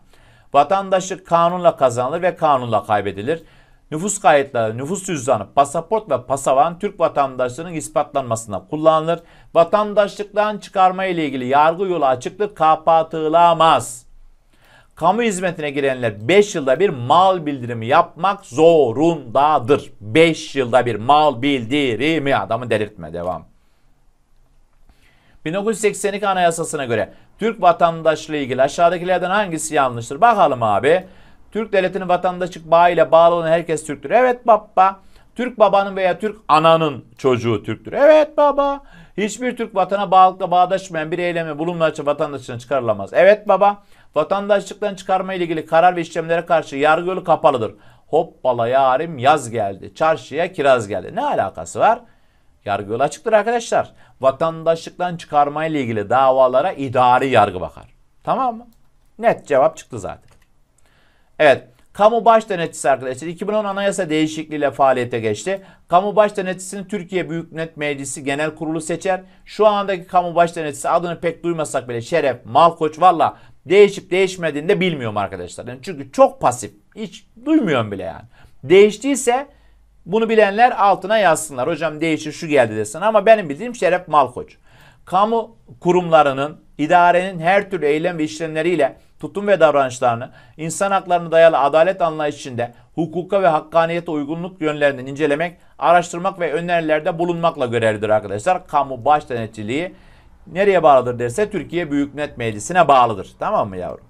Vatandaşlık kanunla kazanılır ve kanunla kaybedilir nüfus kayıtları, nüfus cüzdanı, pasaport ve pasavan Türk vatandaşlığının ispatlanmasına kullanılır. Vatandaşlıktan çıkarma ile ilgili yargı yolu açıklık kapatılamaz. Kamu hizmetine girenler 5 yılda bir mal bildirimi yapmak zorundadır. 5 yılda bir mal bildirimi adamı delirtme devam. 1982 Anayasası'na göre Türk vatandaşlığı ilgili aşağıdakilerden hangisi yanlıştır? Bakalım abi. Türk devletinin vatandaşlık bağıyla bağlı olan herkes Türktür. Evet baba. Türk babanın veya Türk ananın çocuğu Türktür. Evet baba. Hiçbir Türk vatana bağlılıkla bağdaşmayan bir eylemi bulunmadıkça vatandaşlığından çıkarılamaz. Evet baba. Vatandaşlıktan çıkarma ile ilgili karar ve işlemlere karşı yargı yolu kapalıdır. Hoppala yarim yaz geldi. Çarşıya kiraz geldi. Ne alakası var? Yargı yolu açıktır arkadaşlar. Vatandaşlıktan çıkarma ile ilgili davalara idari yargı bakar. Tamam mı? Net cevap çıktı zaten. Evet. Kamu baş denetçisi arkadaşlar 2010 anayasa değişikliğiyle faaliyete geçti. Kamu baş denetçisini Türkiye Büyük Millet Meclisi Genel Kurulu seçer. Şu andaki kamu baş denetçisi adını pek duymasak bile Şeref, Malkoç valla değişip değişmediğini de bilmiyorum arkadaşlar. Yani çünkü çok pasif. Hiç duymuyorum bile yani. Değiştiyse bunu bilenler altına yazsınlar. Hocam değişir şu geldi desin ama benim bildiğim Şeref Malkoç. Kamu kurumlarının, idarenin her türlü eylem ve işlemleriyle tutum ve davranışlarını, insan haklarını dayalı adalet anlayışı hukuka ve hakkaniyete uygunluk yönlerini incelemek, araştırmak ve önerilerde bulunmakla görevlidir arkadaşlar. Kamu baş denetçiliği nereye bağlıdır derse Türkiye Büyük Millet Meclisi'ne bağlıdır. Tamam mı yavrum?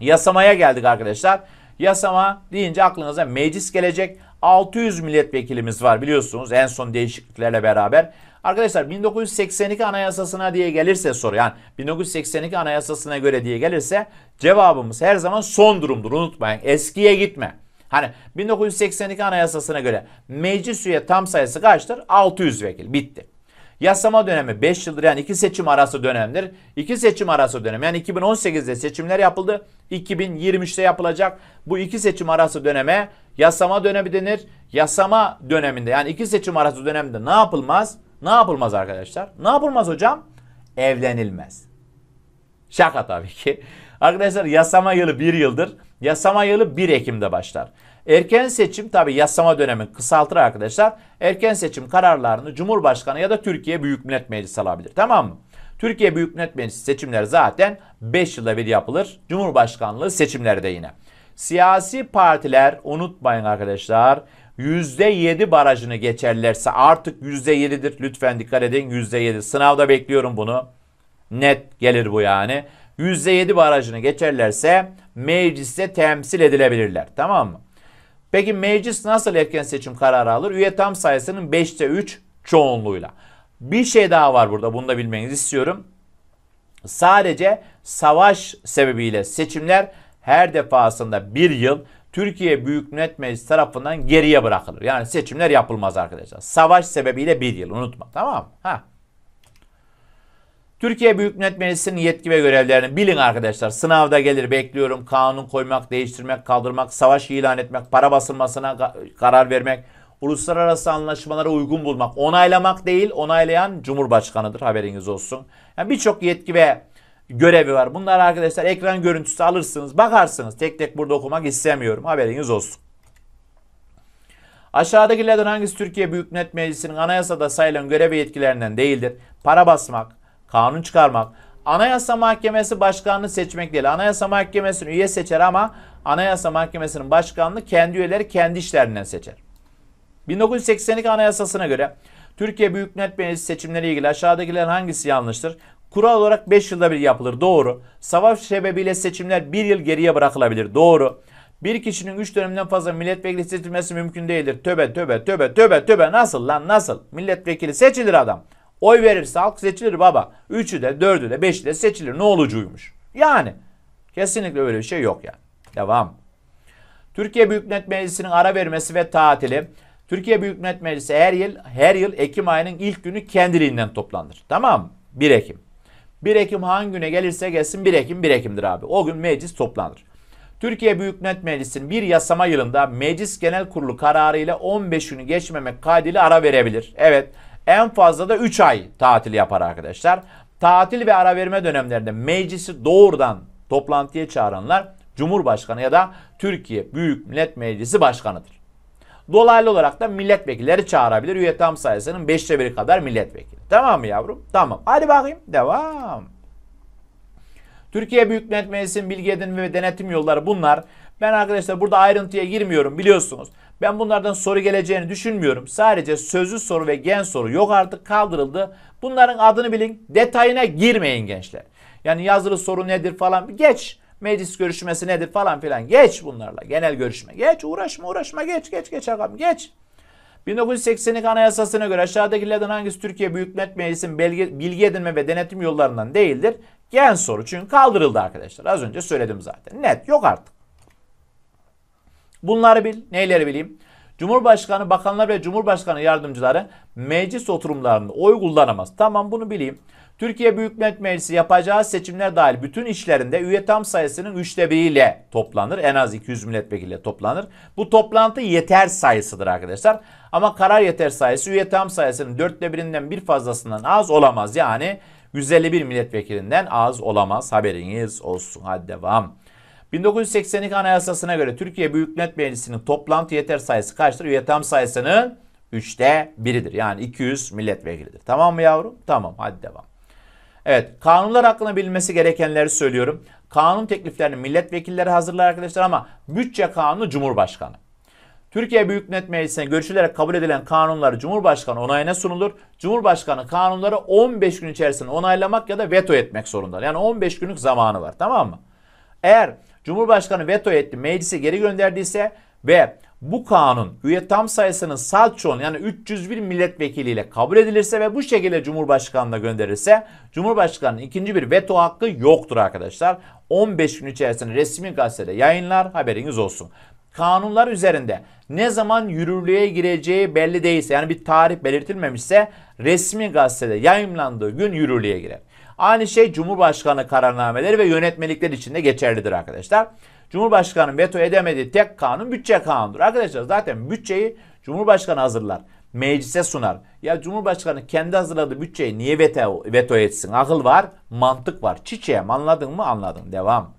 Yasamaya geldik arkadaşlar. Yasama deyince aklınıza meclis gelecek. 600 milletvekilimiz var biliyorsunuz en son değişikliklerle beraber. Arkadaşlar 1982 anayasasına diye gelirse soru yani 1982 anayasasına göre diye gelirse cevabımız her zaman son durumdur unutmayın eskiye gitme. Hani 1982 anayasasına göre meclis üye tam sayısı kaçtır? 600 vekil bitti. Yasama dönemi 5 yıldır yani 2 seçim arası dönemdir. 2 seçim arası dönem yani 2018'de seçimler yapıldı. 2023'te yapılacak. Bu 2 seçim arası döneme yasama dönemi denir. Yasama döneminde yani 2 seçim arası dönemde ne yapılmaz? Ne yapılmaz arkadaşlar? Ne yapılmaz hocam? Evlenilmez. Şaka tabii ki. Arkadaşlar yasama yılı bir yıldır. Yasama yılı 1 Ekim'de başlar. Erken seçim tabii yasama dönemi kısaltır arkadaşlar. Erken seçim kararlarını Cumhurbaşkanı ya da Türkiye Büyük Millet Meclisi alabilir. Tamam mı? Türkiye Büyük Millet Meclisi seçimleri zaten 5 yılda bir yapılır. Cumhurbaşkanlığı seçimleri de yine. Siyasi partiler unutmayın arkadaşlar %7 barajını geçerlerse artık %7'dir. Lütfen dikkat edin %7. Sınavda bekliyorum bunu. Net gelir bu yani. %7 barajını geçerlerse mecliste temsil edilebilirler. Tamam mı? Peki meclis nasıl erken seçim kararı alır? Üye tam sayısının 5'te 3 çoğunluğuyla. Bir şey daha var burada. Bunu da bilmenizi istiyorum. Sadece savaş sebebiyle seçimler her defasında bir yıl Türkiye Büyük Millet Meclisi tarafından geriye bırakılır. Yani seçimler yapılmaz arkadaşlar. Savaş sebebiyle bir yıl unutma tamam mı? Ha. Türkiye Büyük Millet Meclisi'nin yetki ve görevlerini bilin arkadaşlar. Sınavda gelir bekliyorum. Kanun koymak, değiştirmek, kaldırmak, savaş ilan etmek, para basılmasına karar vermek, uluslararası anlaşmalara uygun bulmak, onaylamak değil, onaylayan Cumhurbaşkanıdır haberiniz olsun. Yani birçok yetki ve görevi var. Bunlar arkadaşlar ekran görüntüsü alırsınız, bakarsınız. Tek tek burada okumak istemiyorum. Haberiniz olsun. Aşağıdakilerden hangisi Türkiye Büyük Millet Meclisi'nin anayasada sayılan görev yetkilerinden değildir? Para basmak, kanun çıkarmak, Anayasa Mahkemesi başkanını seçmek değil. Anayasa Mahkemesi'ni üye seçer ama Anayasa Mahkemesi'nin başkanını kendi üyeleri kendi işlerinden seçer. 1982 Anayasası'na göre Türkiye Büyük Millet Meclisi seçimleri ilgili aşağıdakilerin hangisi yanlıştır? Kural olarak 5 yılda bir yapılır. Doğru. Savaş sebebiyle seçimler 1 yıl geriye bırakılabilir. Doğru. Bir kişinin 3 dönemden fazla milletvekili seçilmesi mümkün değildir. Töbe töbe töbe töbe töbe nasıl lan nasıl? Milletvekili seçilir adam. Oy verirse halk seçilir baba. 3'ü de 4'ü de 5'i de seçilir. Ne olucuymuş. Yani kesinlikle öyle bir şey yok yani. Devam. Türkiye Büyük Millet Meclisi'nin ara vermesi ve tatili. Türkiye Büyük Millet Meclisi her yıl her yıl Ekim ayının ilk günü kendiliğinden toplanır. Tamam mı? 1 Ekim. 1 Ekim hangi güne gelirse gelsin 1 Ekim 1 Ekim'dir abi. O gün meclis toplanır. Türkiye Büyük Millet Meclisi'nin bir yasama yılında Meclis Genel Kurulu kararı ile 15 günü geçmemek kaydıyla ara verebilir. Evet en fazla da 3 ay tatil yapar arkadaşlar. Tatil ve ara verme dönemlerinde meclisi doğrudan toplantıya çağıranlar Cumhurbaşkanı ya da Türkiye Büyük Millet Meclisi Başkanı'dır. Dolaylı olarak da milletvekilleri çağırabilir. Üye tam sayısının 5'te 1'i kadar milletvekili. Tamam mı yavrum? Tamam. Hadi bakayım. Devam. Türkiye Büyük Millet Meclisi'nin bilgi edinme ve denetim yolları bunlar. Ben arkadaşlar burada ayrıntıya girmiyorum biliyorsunuz. Ben bunlardan soru geleceğini düşünmüyorum. Sadece sözlü soru ve gen soru yok artık kaldırıldı. Bunların adını bilin. Detayına girmeyin gençler. Yani yazılı soru nedir falan geç. Meclis görüşmesi nedir falan filan geç bunlarla. Genel görüşme geç. Uğraşma uğraşma geç geç geç ağam geç. 1982 Anayasası'na göre aşağıdakilerden hangisi Türkiye Büyük Millet Meclisi'nin bilgi edinme ve denetim yollarından değildir? Gen soru çünkü kaldırıldı arkadaşlar. Az önce söyledim zaten. Net yok artık. Bunları bil. Neyleri bileyim? Cumhurbaşkanı, bakanlar ve Cumhurbaşkanı yardımcıları meclis oturumlarında oy kullanamaz. Tamam bunu bileyim. Türkiye Büyük Millet Meclisi yapacağı seçimler dahil bütün işlerinde üye tam sayısının üçte biriyle toplanır. En az 200 milletvekiliyle toplanır. Bu toplantı yeter sayısıdır arkadaşlar. Ama karar yeter sayısı üye tam sayısının dörtte birinden bir fazlasından az olamaz. Yani 151 milletvekilinden az olamaz. Haberiniz olsun. Hadi devam. 1982 Anayasası'na göre Türkiye Büyük Millet Meclisi'nin toplantı yeter sayısı kaçtır? Üye tam sayısının 3'te 1'idir. Yani 200 milletvekilidir. Tamam mı yavrum? Tamam. Hadi devam. Evet kanunlar hakkında bilmesi gerekenleri söylüyorum. Kanun tekliflerini milletvekilleri hazırlar arkadaşlar ama bütçe kanunu Cumhurbaşkanı. Türkiye Büyük Millet Meclisi'ne görüşülerek kabul edilen kanunlar Cumhurbaşkanı onayına sunulur. Cumhurbaşkanı kanunları 15 gün içerisinde onaylamak ya da veto etmek zorunda. Yani 15 günlük zamanı var tamam mı? Eğer Cumhurbaşkanı veto etti meclise geri gönderdiyse ve bu kanun üye tam sayısının salt çoğun yani 301 milletvekiliyle kabul edilirse ve bu şekilde Cumhurbaşkanı'na gönderirse Cumhurbaşkanı'nın ikinci bir veto hakkı yoktur arkadaşlar. 15 gün içerisinde resmi gazetede yayınlar haberiniz olsun. Kanunlar üzerinde ne zaman yürürlüğe gireceği belli değilse yani bir tarih belirtilmemişse resmi gazetede yayınlandığı gün yürürlüğe girer. Aynı şey Cumhurbaşkanı kararnameleri ve yönetmelikler için de geçerlidir arkadaşlar. Cumhurbaşkanı veto edemediği tek kanun bütçe kanunudur. Arkadaşlar zaten bütçeyi Cumhurbaşkanı hazırlar. Meclise sunar. Ya Cumhurbaşkanı kendi hazırladığı bütçeyi niye veto, veto etsin? Akıl var, mantık var. Çiçeğim anladın mı? Anladın. Devam.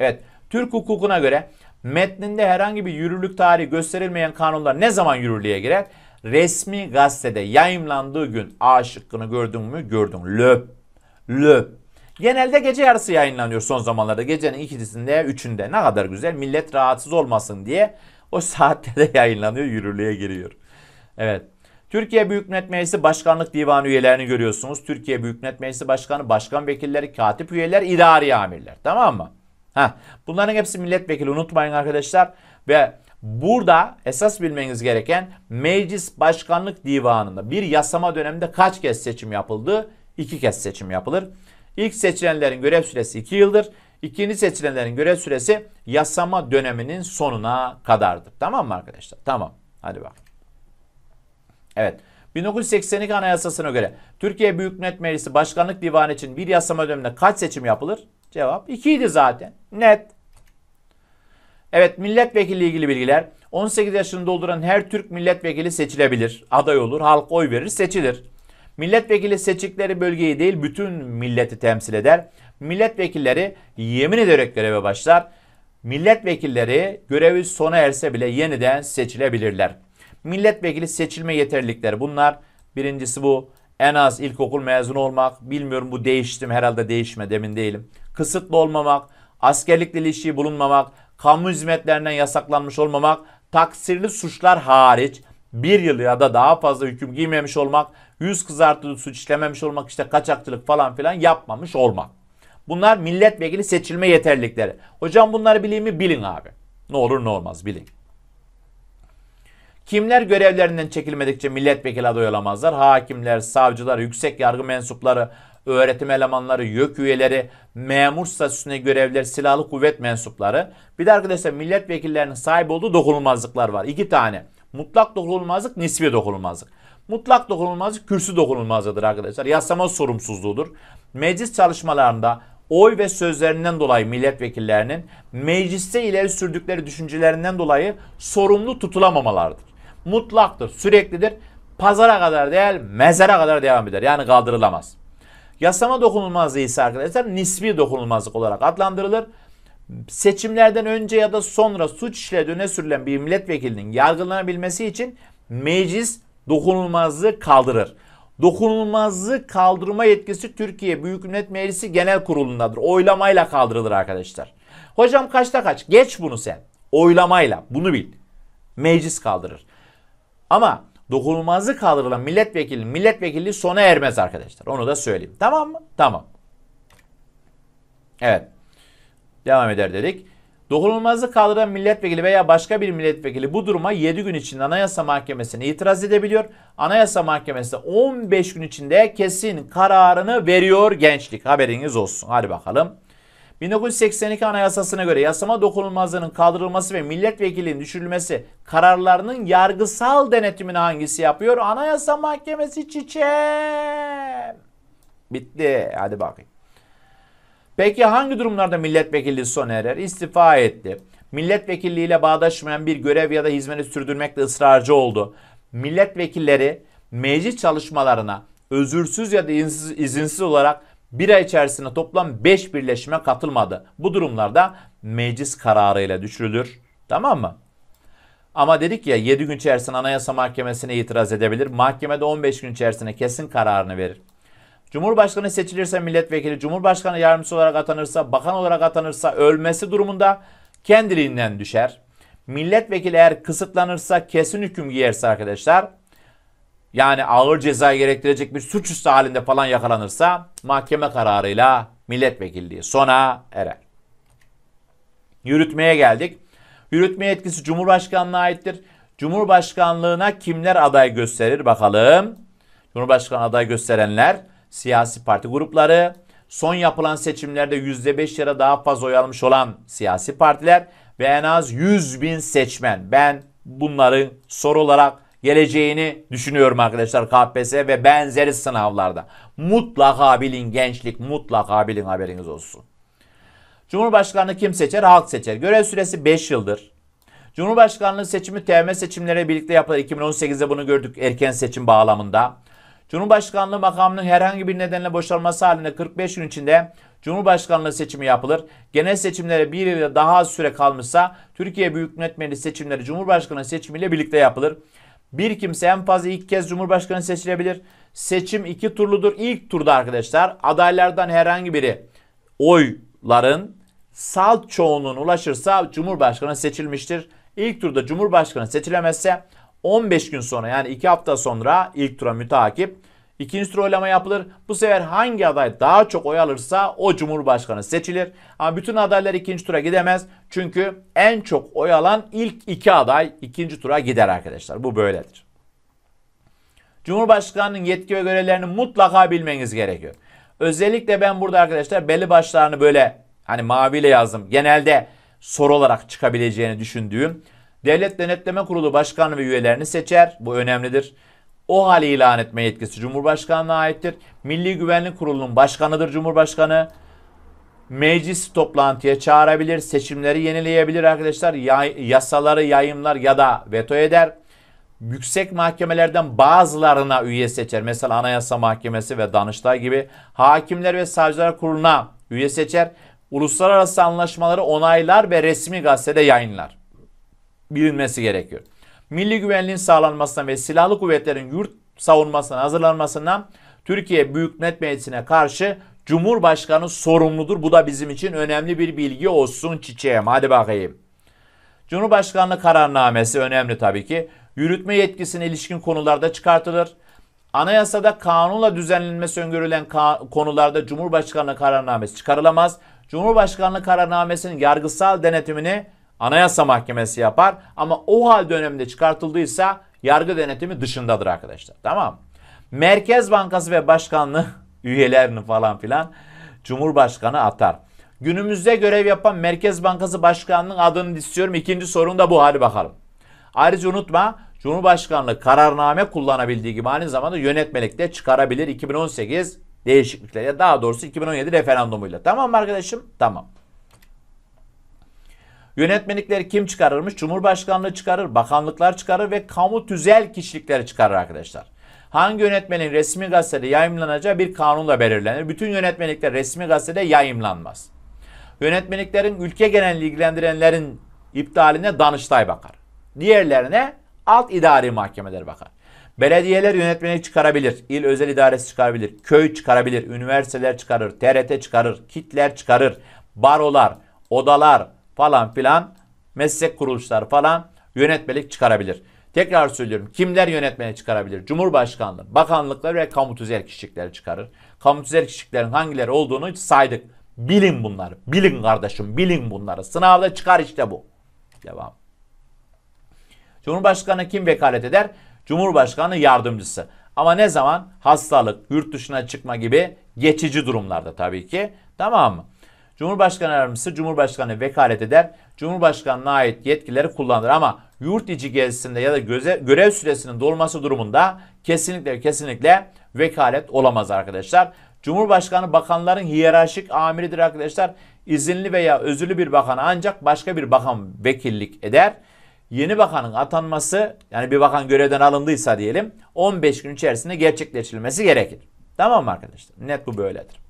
Evet. Türk hukukuna göre metninde herhangi bir yürürlük tarihi gösterilmeyen kanunlar ne zaman yürürlüğe girer? Resmi gazetede yayımlandığı gün A şıkkını gördün mü? Gördün. Löp. Löp. Genelde gece yarısı yayınlanıyor son zamanlarda. Gecenin ikisinde, üçünde. Ne kadar güzel. Millet rahatsız olmasın diye o saatte de yayınlanıyor, yürürlüğe giriyor. Evet. Türkiye Büyük Millet Meclisi Başkanlık Divanı üyelerini görüyorsunuz. Türkiye Büyük Millet Meclisi Başkanı, başkan vekilleri, katip üyeler, idari amirler. Tamam mı? Heh. Bunların hepsi milletvekili unutmayın arkadaşlar. Ve burada esas bilmeniz gereken Meclis Başkanlık Divanı'nda bir yasama döneminde kaç kez seçim yapıldı? İki kez seçim yapılır. İlk seçilenlerin görev süresi 2 yıldır. İkinci seçilenlerin görev süresi yasama döneminin sonuna kadardır. Tamam mı arkadaşlar? Tamam. Hadi bak. Evet. 1982 Anayasası'na göre Türkiye Büyük Millet Meclisi Başkanlık Divanı için bir yasama döneminde kaç seçim yapılır? Cevap 2'ydi zaten. Net. Evet milletvekili ilgili bilgiler. 18 yaşını dolduran her Türk milletvekili seçilebilir. Aday olur, halk oy verir, seçilir. Milletvekili seçikleri bölgeyi değil bütün milleti temsil eder. Milletvekilleri yemin ederek göreve başlar. Milletvekilleri görevi sona erse bile yeniden seçilebilirler. Milletvekili seçilme yeterlilikleri bunlar. Birincisi bu en az ilkokul mezunu olmak. Bilmiyorum bu değişti mi? herhalde değişme demin değilim. Kısıtlı olmamak, askerlikle ilişkiyi bulunmamak, kamu hizmetlerinden yasaklanmış olmamak, taksirli suçlar hariç bir yıl ya da daha fazla hüküm giymemiş olmak, yüz kızartıcı suç işlememiş olmak işte kaçakçılık falan filan yapmamış olmak. Bunlar milletvekili seçilme yeterlikleri. Hocam bunları bileyim mi? Bilin abi. Ne olur ne olmaz bilin. Kimler görevlerinden çekilmedikçe milletvekili aday olamazlar? Hakimler, savcılar, yüksek yargı mensupları, öğretim elemanları, yök üyeleri, memur statüsüne görevler, silahlı kuvvet mensupları. Bir de arkadaşlar milletvekillerinin sahip olduğu dokunulmazlıklar var. İki tane. Mutlak dokunulmazlık, nispi dokunulmazlık mutlak dokunulmazlık kürsü dokunulmazlığıdır arkadaşlar. Yasama sorumsuzluğudur. Meclis çalışmalarında oy ve sözlerinden dolayı milletvekillerinin mecliste ileri sürdükleri düşüncelerinden dolayı sorumlu tutulamamalardır. Mutlaktır, süreklidir. Pazara kadar değil, mezara kadar devam eder. Yani kaldırılamaz. Yasama dokunulmazlığı ise arkadaşlar nispi dokunulmazlık olarak adlandırılır. Seçimlerden önce ya da sonra suç işlediğine sürülen bir milletvekilinin yargılanabilmesi için meclis dokunulmazlığı kaldırır. Dokunulmazlığı kaldırma yetkisi Türkiye Büyük Millet Meclisi Genel Kurulu'ndadır. Oylamayla kaldırılır arkadaşlar. Hocam kaçta kaç? Geç bunu sen. Oylamayla bunu bil. Meclis kaldırır. Ama dokunulmazlığı kaldırılan milletvekili milletvekilliği sona ermez arkadaşlar. Onu da söyleyeyim. Tamam mı? Tamam. Evet. Devam eder dedik. Dokunulmazlık kaldıran milletvekili veya başka bir milletvekili bu duruma 7 gün içinde Anayasa Mahkemesi'ne itiraz edebiliyor. Anayasa Mahkemesi de 15 gün içinde kesin kararını veriyor gençlik. Haberiniz olsun. Hadi bakalım. 1982 Anayasası'na göre yasama dokunulmazlığının kaldırılması ve milletvekilinin düşürülmesi kararlarının yargısal denetimini hangisi yapıyor? Anayasa Mahkemesi çiçeğim. Bitti. Hadi bakayım. Peki hangi durumlarda milletvekili sona erer? İstifa etti. Milletvekilliğiyle bağdaşmayan bir görev ya da hizmeti sürdürmekte ısrarcı oldu. Milletvekilleri meclis çalışmalarına özürsüz ya da izinsiz, izinsiz olarak bir ay içerisinde toplam 5 birleşime katılmadı. Bu durumlarda meclis kararıyla düşürülür. Tamam mı? Ama dedik ya 7 gün içerisinde Anayasa Mahkemesi'ne itiraz edebilir. Mahkemede 15 gün içerisinde kesin kararını verir. Cumhurbaşkanı seçilirse milletvekili, Cumhurbaşkanı yardımcısı olarak atanırsa, bakan olarak atanırsa ölmesi durumunda kendiliğinden düşer. Milletvekili eğer kısıtlanırsa kesin hüküm giyerse arkadaşlar yani ağır ceza gerektirecek bir suçüstü halinde falan yakalanırsa mahkeme kararıyla milletvekilliği sona erer. Yürütmeye geldik. Yürütme yetkisi Cumhurbaşkanlığına aittir. Cumhurbaşkanlığına kimler aday gösterir bakalım. Cumhurbaşkanı aday gösterenler siyasi parti grupları, son yapılan seçimlerde %5 ya da daha fazla oy almış olan siyasi partiler ve en az 100 bin seçmen. Ben bunların soru olarak geleceğini düşünüyorum arkadaşlar KPSS ve benzeri sınavlarda. Mutlaka bilin gençlik, mutlaka bilin haberiniz olsun. Cumhurbaşkanlığı kim seçer? Halk seçer. Görev süresi 5 yıldır. Cumhurbaşkanlığı seçimi TM seçimlere birlikte yapılır. 2018'de bunu gördük erken seçim bağlamında. Cumhurbaşkanlığı makamının herhangi bir nedenle boşalması halinde 45 gün içinde Cumhurbaşkanlığı seçimi yapılır. Genel seçimlere bir yılda daha az süre kalmışsa Türkiye Büyük Millet Meclisi seçimleri Cumhurbaşkanı seçimiyle birlikte yapılır. Bir kimse en fazla ilk kez Cumhurbaşkanı seçilebilir. Seçim iki turludur. İlk turda arkadaşlar adaylardan herhangi biri oyların salt çoğunluğuna ulaşırsa Cumhurbaşkanı seçilmiştir. İlk turda Cumhurbaşkanı seçilemezse 15 gün sonra yani 2 hafta sonra ilk tura mütakip ikinci tur oylama yapılır. Bu sefer hangi aday daha çok oy alırsa o cumhurbaşkanı seçilir. Ama bütün adaylar ikinci tura gidemez. Çünkü en çok oy alan ilk iki aday ikinci tura gider arkadaşlar. Bu böyledir. Cumhurbaşkanının yetki ve görevlerini mutlaka bilmeniz gerekiyor. Özellikle ben burada arkadaşlar belli başlarını böyle hani maviyle yazdım. Genelde soru olarak çıkabileceğini düşündüğüm Devlet Denetleme Kurulu Başkanı ve üyelerini seçer. Bu önemlidir. O hali ilan etme yetkisi Cumhurbaşkanlığına aittir. Milli Güvenlik Kurulu'nun başkanıdır Cumhurbaşkanı. Meclis toplantıya çağırabilir, seçimleri yenileyebilir arkadaşlar. Yay, yasaları yayımlar ya da veto eder. Yüksek mahkemelerden bazılarına üye seçer. Mesela Anayasa Mahkemesi ve Danıştay gibi. Hakimler ve Savcılar Kurulu'na üye seçer. Uluslararası anlaşmaları onaylar ve resmi gazetede yayınlar bilinmesi gerekiyor. Milli güvenliğin sağlanmasına ve silahlı kuvvetlerin yurt savunmasına hazırlanmasına Türkiye Büyük Millet Meclisi'ne karşı Cumhurbaşkanı sorumludur. Bu da bizim için önemli bir bilgi olsun çiçeğim. Hadi bakayım. Cumhurbaşkanlığı kararnamesi önemli tabii ki. Yürütme yetkisine ilişkin konularda çıkartılır. Anayasada kanunla düzenlenmesi öngörülen konularda Cumhurbaşkanlığı kararnamesi çıkarılamaz. Cumhurbaşkanlığı kararnamesinin yargısal denetimini Anayasa Mahkemesi yapar ama o hal döneminde çıkartıldıysa yargı denetimi dışındadır arkadaşlar. Tamam Merkez Bankası ve Başkanlığı üyelerini falan filan Cumhurbaşkanı atar. Günümüzde görev yapan Merkez Bankası Başkanı'nın adını istiyorum. İkinci sorun da bu. Hadi bakalım. Ayrıca unutma Cumhurbaşkanlığı kararname kullanabildiği gibi aynı zamanda yönetmelikte çıkarabilir 2018 değişiklikleri. Daha doğrusu 2017 referandumuyla. Tamam mı arkadaşım? Tamam. Yönetmelikleri kim çıkarırmış? Cumhurbaşkanlığı çıkarır, bakanlıklar çıkarır ve kamu tüzel kişilikleri çıkarır arkadaşlar. Hangi yönetmenin resmi gazetede yayımlanacağı bir kanunla belirlenir. Bütün yönetmelikler resmi gazetede yayımlanmaz. Yönetmeliklerin ülke genelini ilgilendirenlerin iptaline Danıştay bakar. Diğerlerine alt idari mahkemeler bakar. Belediyeler yönetmeni çıkarabilir, il özel idaresi çıkarabilir, köy çıkarabilir, üniversiteler çıkarır, TRT çıkarır, kitler çıkarır, barolar, odalar, falan filan meslek kuruluşları falan yönetmelik çıkarabilir. Tekrar söylüyorum kimler yönetmeye çıkarabilir? Cumhurbaşkanlığı, bakanlıklar ve kamu tüzel kişilikleri çıkarır. Kamu tüzel kişiliklerin hangileri olduğunu saydık. Bilin bunları. Bilin kardeşim bilin bunları. Sınavda çıkar işte bu. Devam. Cumhurbaşkanı kim vekalet eder? Cumhurbaşkanı yardımcısı. Ama ne zaman? Hastalık, yurt dışına çıkma gibi geçici durumlarda tabii ki. Tamam mı? Cumhurbaşkanı yardımcısı Cumhurbaşkanı vekalet eder. Cumhurbaşkanına ait yetkileri kullanır ama yurt içi gezisinde ya da göze, görev süresinin dolması durumunda kesinlikle kesinlikle vekalet olamaz arkadaşlar. Cumhurbaşkanı bakanların hiyerarşik amiridir arkadaşlar. İzinli veya özürlü bir bakan ancak başka bir bakan vekillik eder. Yeni bakanın atanması yani bir bakan görevden alındıysa diyelim 15 gün içerisinde gerçekleştirilmesi gerekir. Tamam mı arkadaşlar? Net bu böyledir.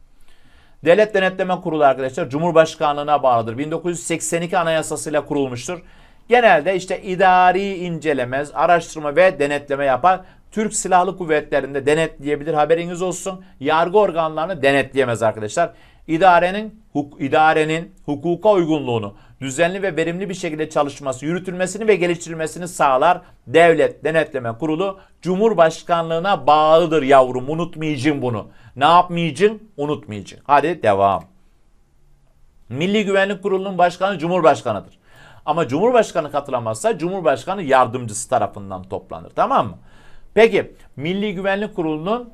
Devlet Denetleme Kurulu arkadaşlar Cumhurbaşkanlığına bağlıdır. 1982 anayasasıyla kurulmuştur. Genelde işte idari incelemez, araştırma ve denetleme yapar. Türk Silahlı Kuvvetleri'nde denetleyebilir haberiniz olsun. Yargı organlarını denetleyemez arkadaşlar. İdarenin, huk, idarenin hukuka uygunluğunu, düzenli ve verimli bir şekilde çalışması, yürütülmesini ve geliştirilmesini sağlar. Devlet Denetleme Kurulu Cumhurbaşkanlığına bağlıdır yavrum. Unutmayacaksın bunu. Ne yapmayacaksın? Unutmayacaksın. Hadi devam. Milli Güvenlik Kurulu'nun başkanı Cumhurbaşkanı'dır. Ama Cumhurbaşkanı katılamazsa Cumhurbaşkanı yardımcısı tarafından toplanır. Tamam mı? Peki Milli Güvenlik Kurulu'nun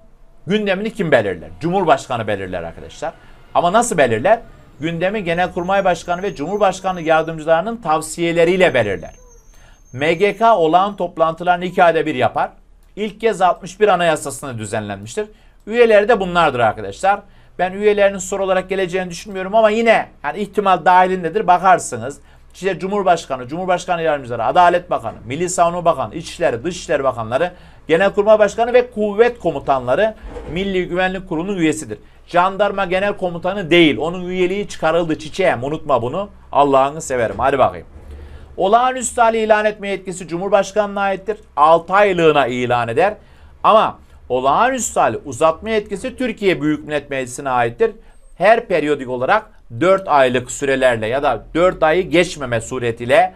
gündemini kim belirler? Cumhurbaşkanı belirler arkadaşlar. Ama nasıl belirler? gündemi Genelkurmay Başkanı ve Cumhurbaşkanı yardımcılarının tavsiyeleriyle belirler. MGK olağan toplantılarını iki ayda bir yapar. İlk kez 61 anayasasını düzenlenmiştir. Üyeleri de bunlardır arkadaşlar. Ben üyelerinin soru olarak geleceğini düşünmüyorum ama yine yani ihtimal dahilindedir bakarsınız. İşte Cumhurbaşkanı, Cumhurbaşkanı Yardımcıları, Adalet Bakanı, Milli Savunma Bakanı, İçişleri, Dışişleri Bakanları, Genelkurmay Başkanı ve kuvvet komutanları Milli Güvenlik Kurulu'nun üyesidir. Jandarma Genel Komutanı değil. Onun üyeliği çıkarıldı çiçeğim. Unutma bunu. Allah'ını severim. Hadi bakayım. Olağanüstü hali ilan etme yetkisi Cumhurbaşkanı'na aittir. 6 aylığına ilan eder. Ama olağanüstü hali uzatma yetkisi Türkiye Büyük Millet Meclisi'ne aittir. Her periyodik olarak 4 aylık sürelerle ya da 4 ayı geçmeme suretiyle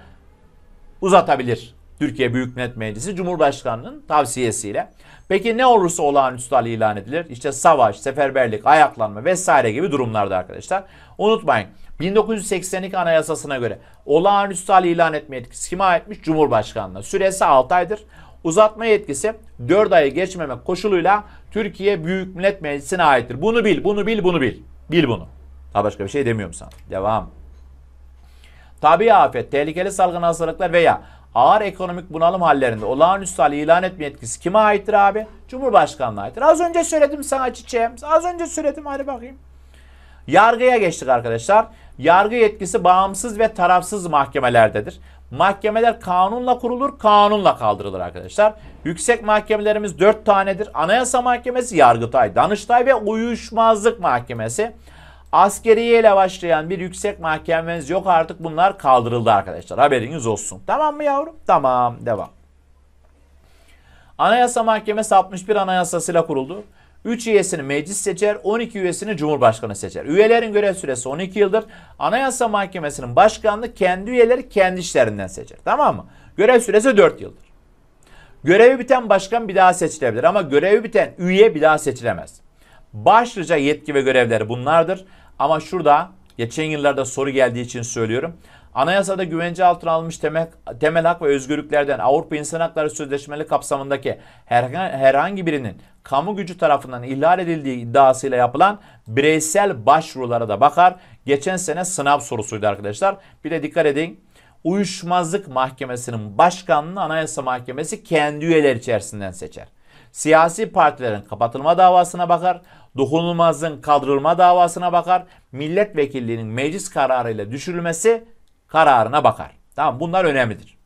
uzatabilir. Türkiye Büyük Millet Meclisi Cumhurbaşkanı'nın tavsiyesiyle. Peki ne olursa olağanüstü hal ilan edilir? İşte savaş, seferberlik, ayaklanma vesaire gibi durumlarda arkadaşlar. Unutmayın 1982 Anayasası'na göre olağanüstü hal ilan etme yetkisi kime aitmiş? Cumhurbaşkanlığı. Süresi 6 aydır. Uzatma yetkisi 4 ayı geçmemek koşuluyla Türkiye Büyük Millet Meclisi'ne aittir. Bunu bil, bunu bil, bunu bil. Bil bunu. Daha başka bir şey demiyorum sana. Devam. Tabi afet, tehlikeli salgın hastalıklar veya ağır ekonomik bunalım hallerinde olağanüstü hali ilan etme yetkisi kime aittir abi? cumhurbaşkanlığı aittir. Az önce söyledim sana çiçeğim. Az önce söyledim hadi bakayım. Yargıya geçtik arkadaşlar. Yargı yetkisi bağımsız ve tarafsız mahkemelerdedir. Mahkemeler kanunla kurulur, kanunla kaldırılır arkadaşlar. Yüksek mahkemelerimiz 4 tanedir. Anayasa Mahkemesi, Yargıtay, Danıştay ve Uyuşmazlık Mahkemesi. Askeriyeyle başlayan bir yüksek mahkemeniz yok artık bunlar kaldırıldı arkadaşlar. Haberiniz olsun. Tamam mı yavrum? Tamam. Devam. Anayasa Mahkemesi 61 anayasasıyla kuruldu. 3 üyesini meclis seçer, 12 üyesini cumhurbaşkanı seçer. Üyelerin görev süresi 12 yıldır. Anayasa Mahkemesi'nin başkanlığı kendi üyeleri kendi işlerinden seçer. Tamam mı? Görev süresi 4 yıldır. Görevi biten başkan bir daha seçilebilir ama görevi biten üye bir daha seçilemez. Başlıca yetki ve görevleri bunlardır. Ama şurada geçen yıllarda soru geldiği için söylüyorum. Anayasada güvence altına alınmış temel, temel hak ve özgürlüklerden Avrupa İnsan Hakları Sözleşmeli kapsamındaki herhangi birinin kamu gücü tarafından ihlal edildiği iddiasıyla yapılan bireysel başvurulara da bakar. Geçen sene sınav sorusuydu arkadaşlar. Bir de dikkat edin. Uyuşmazlık Mahkemesi'nin başkanını Anayasa Mahkemesi kendi üyeler içerisinden seçer siyasi partilerin kapatılma davasına bakar, dokunulmazlığın kaldırılma davasına bakar, milletvekilliğinin meclis kararıyla düşürülmesi kararına bakar. Tamam bunlar önemlidir.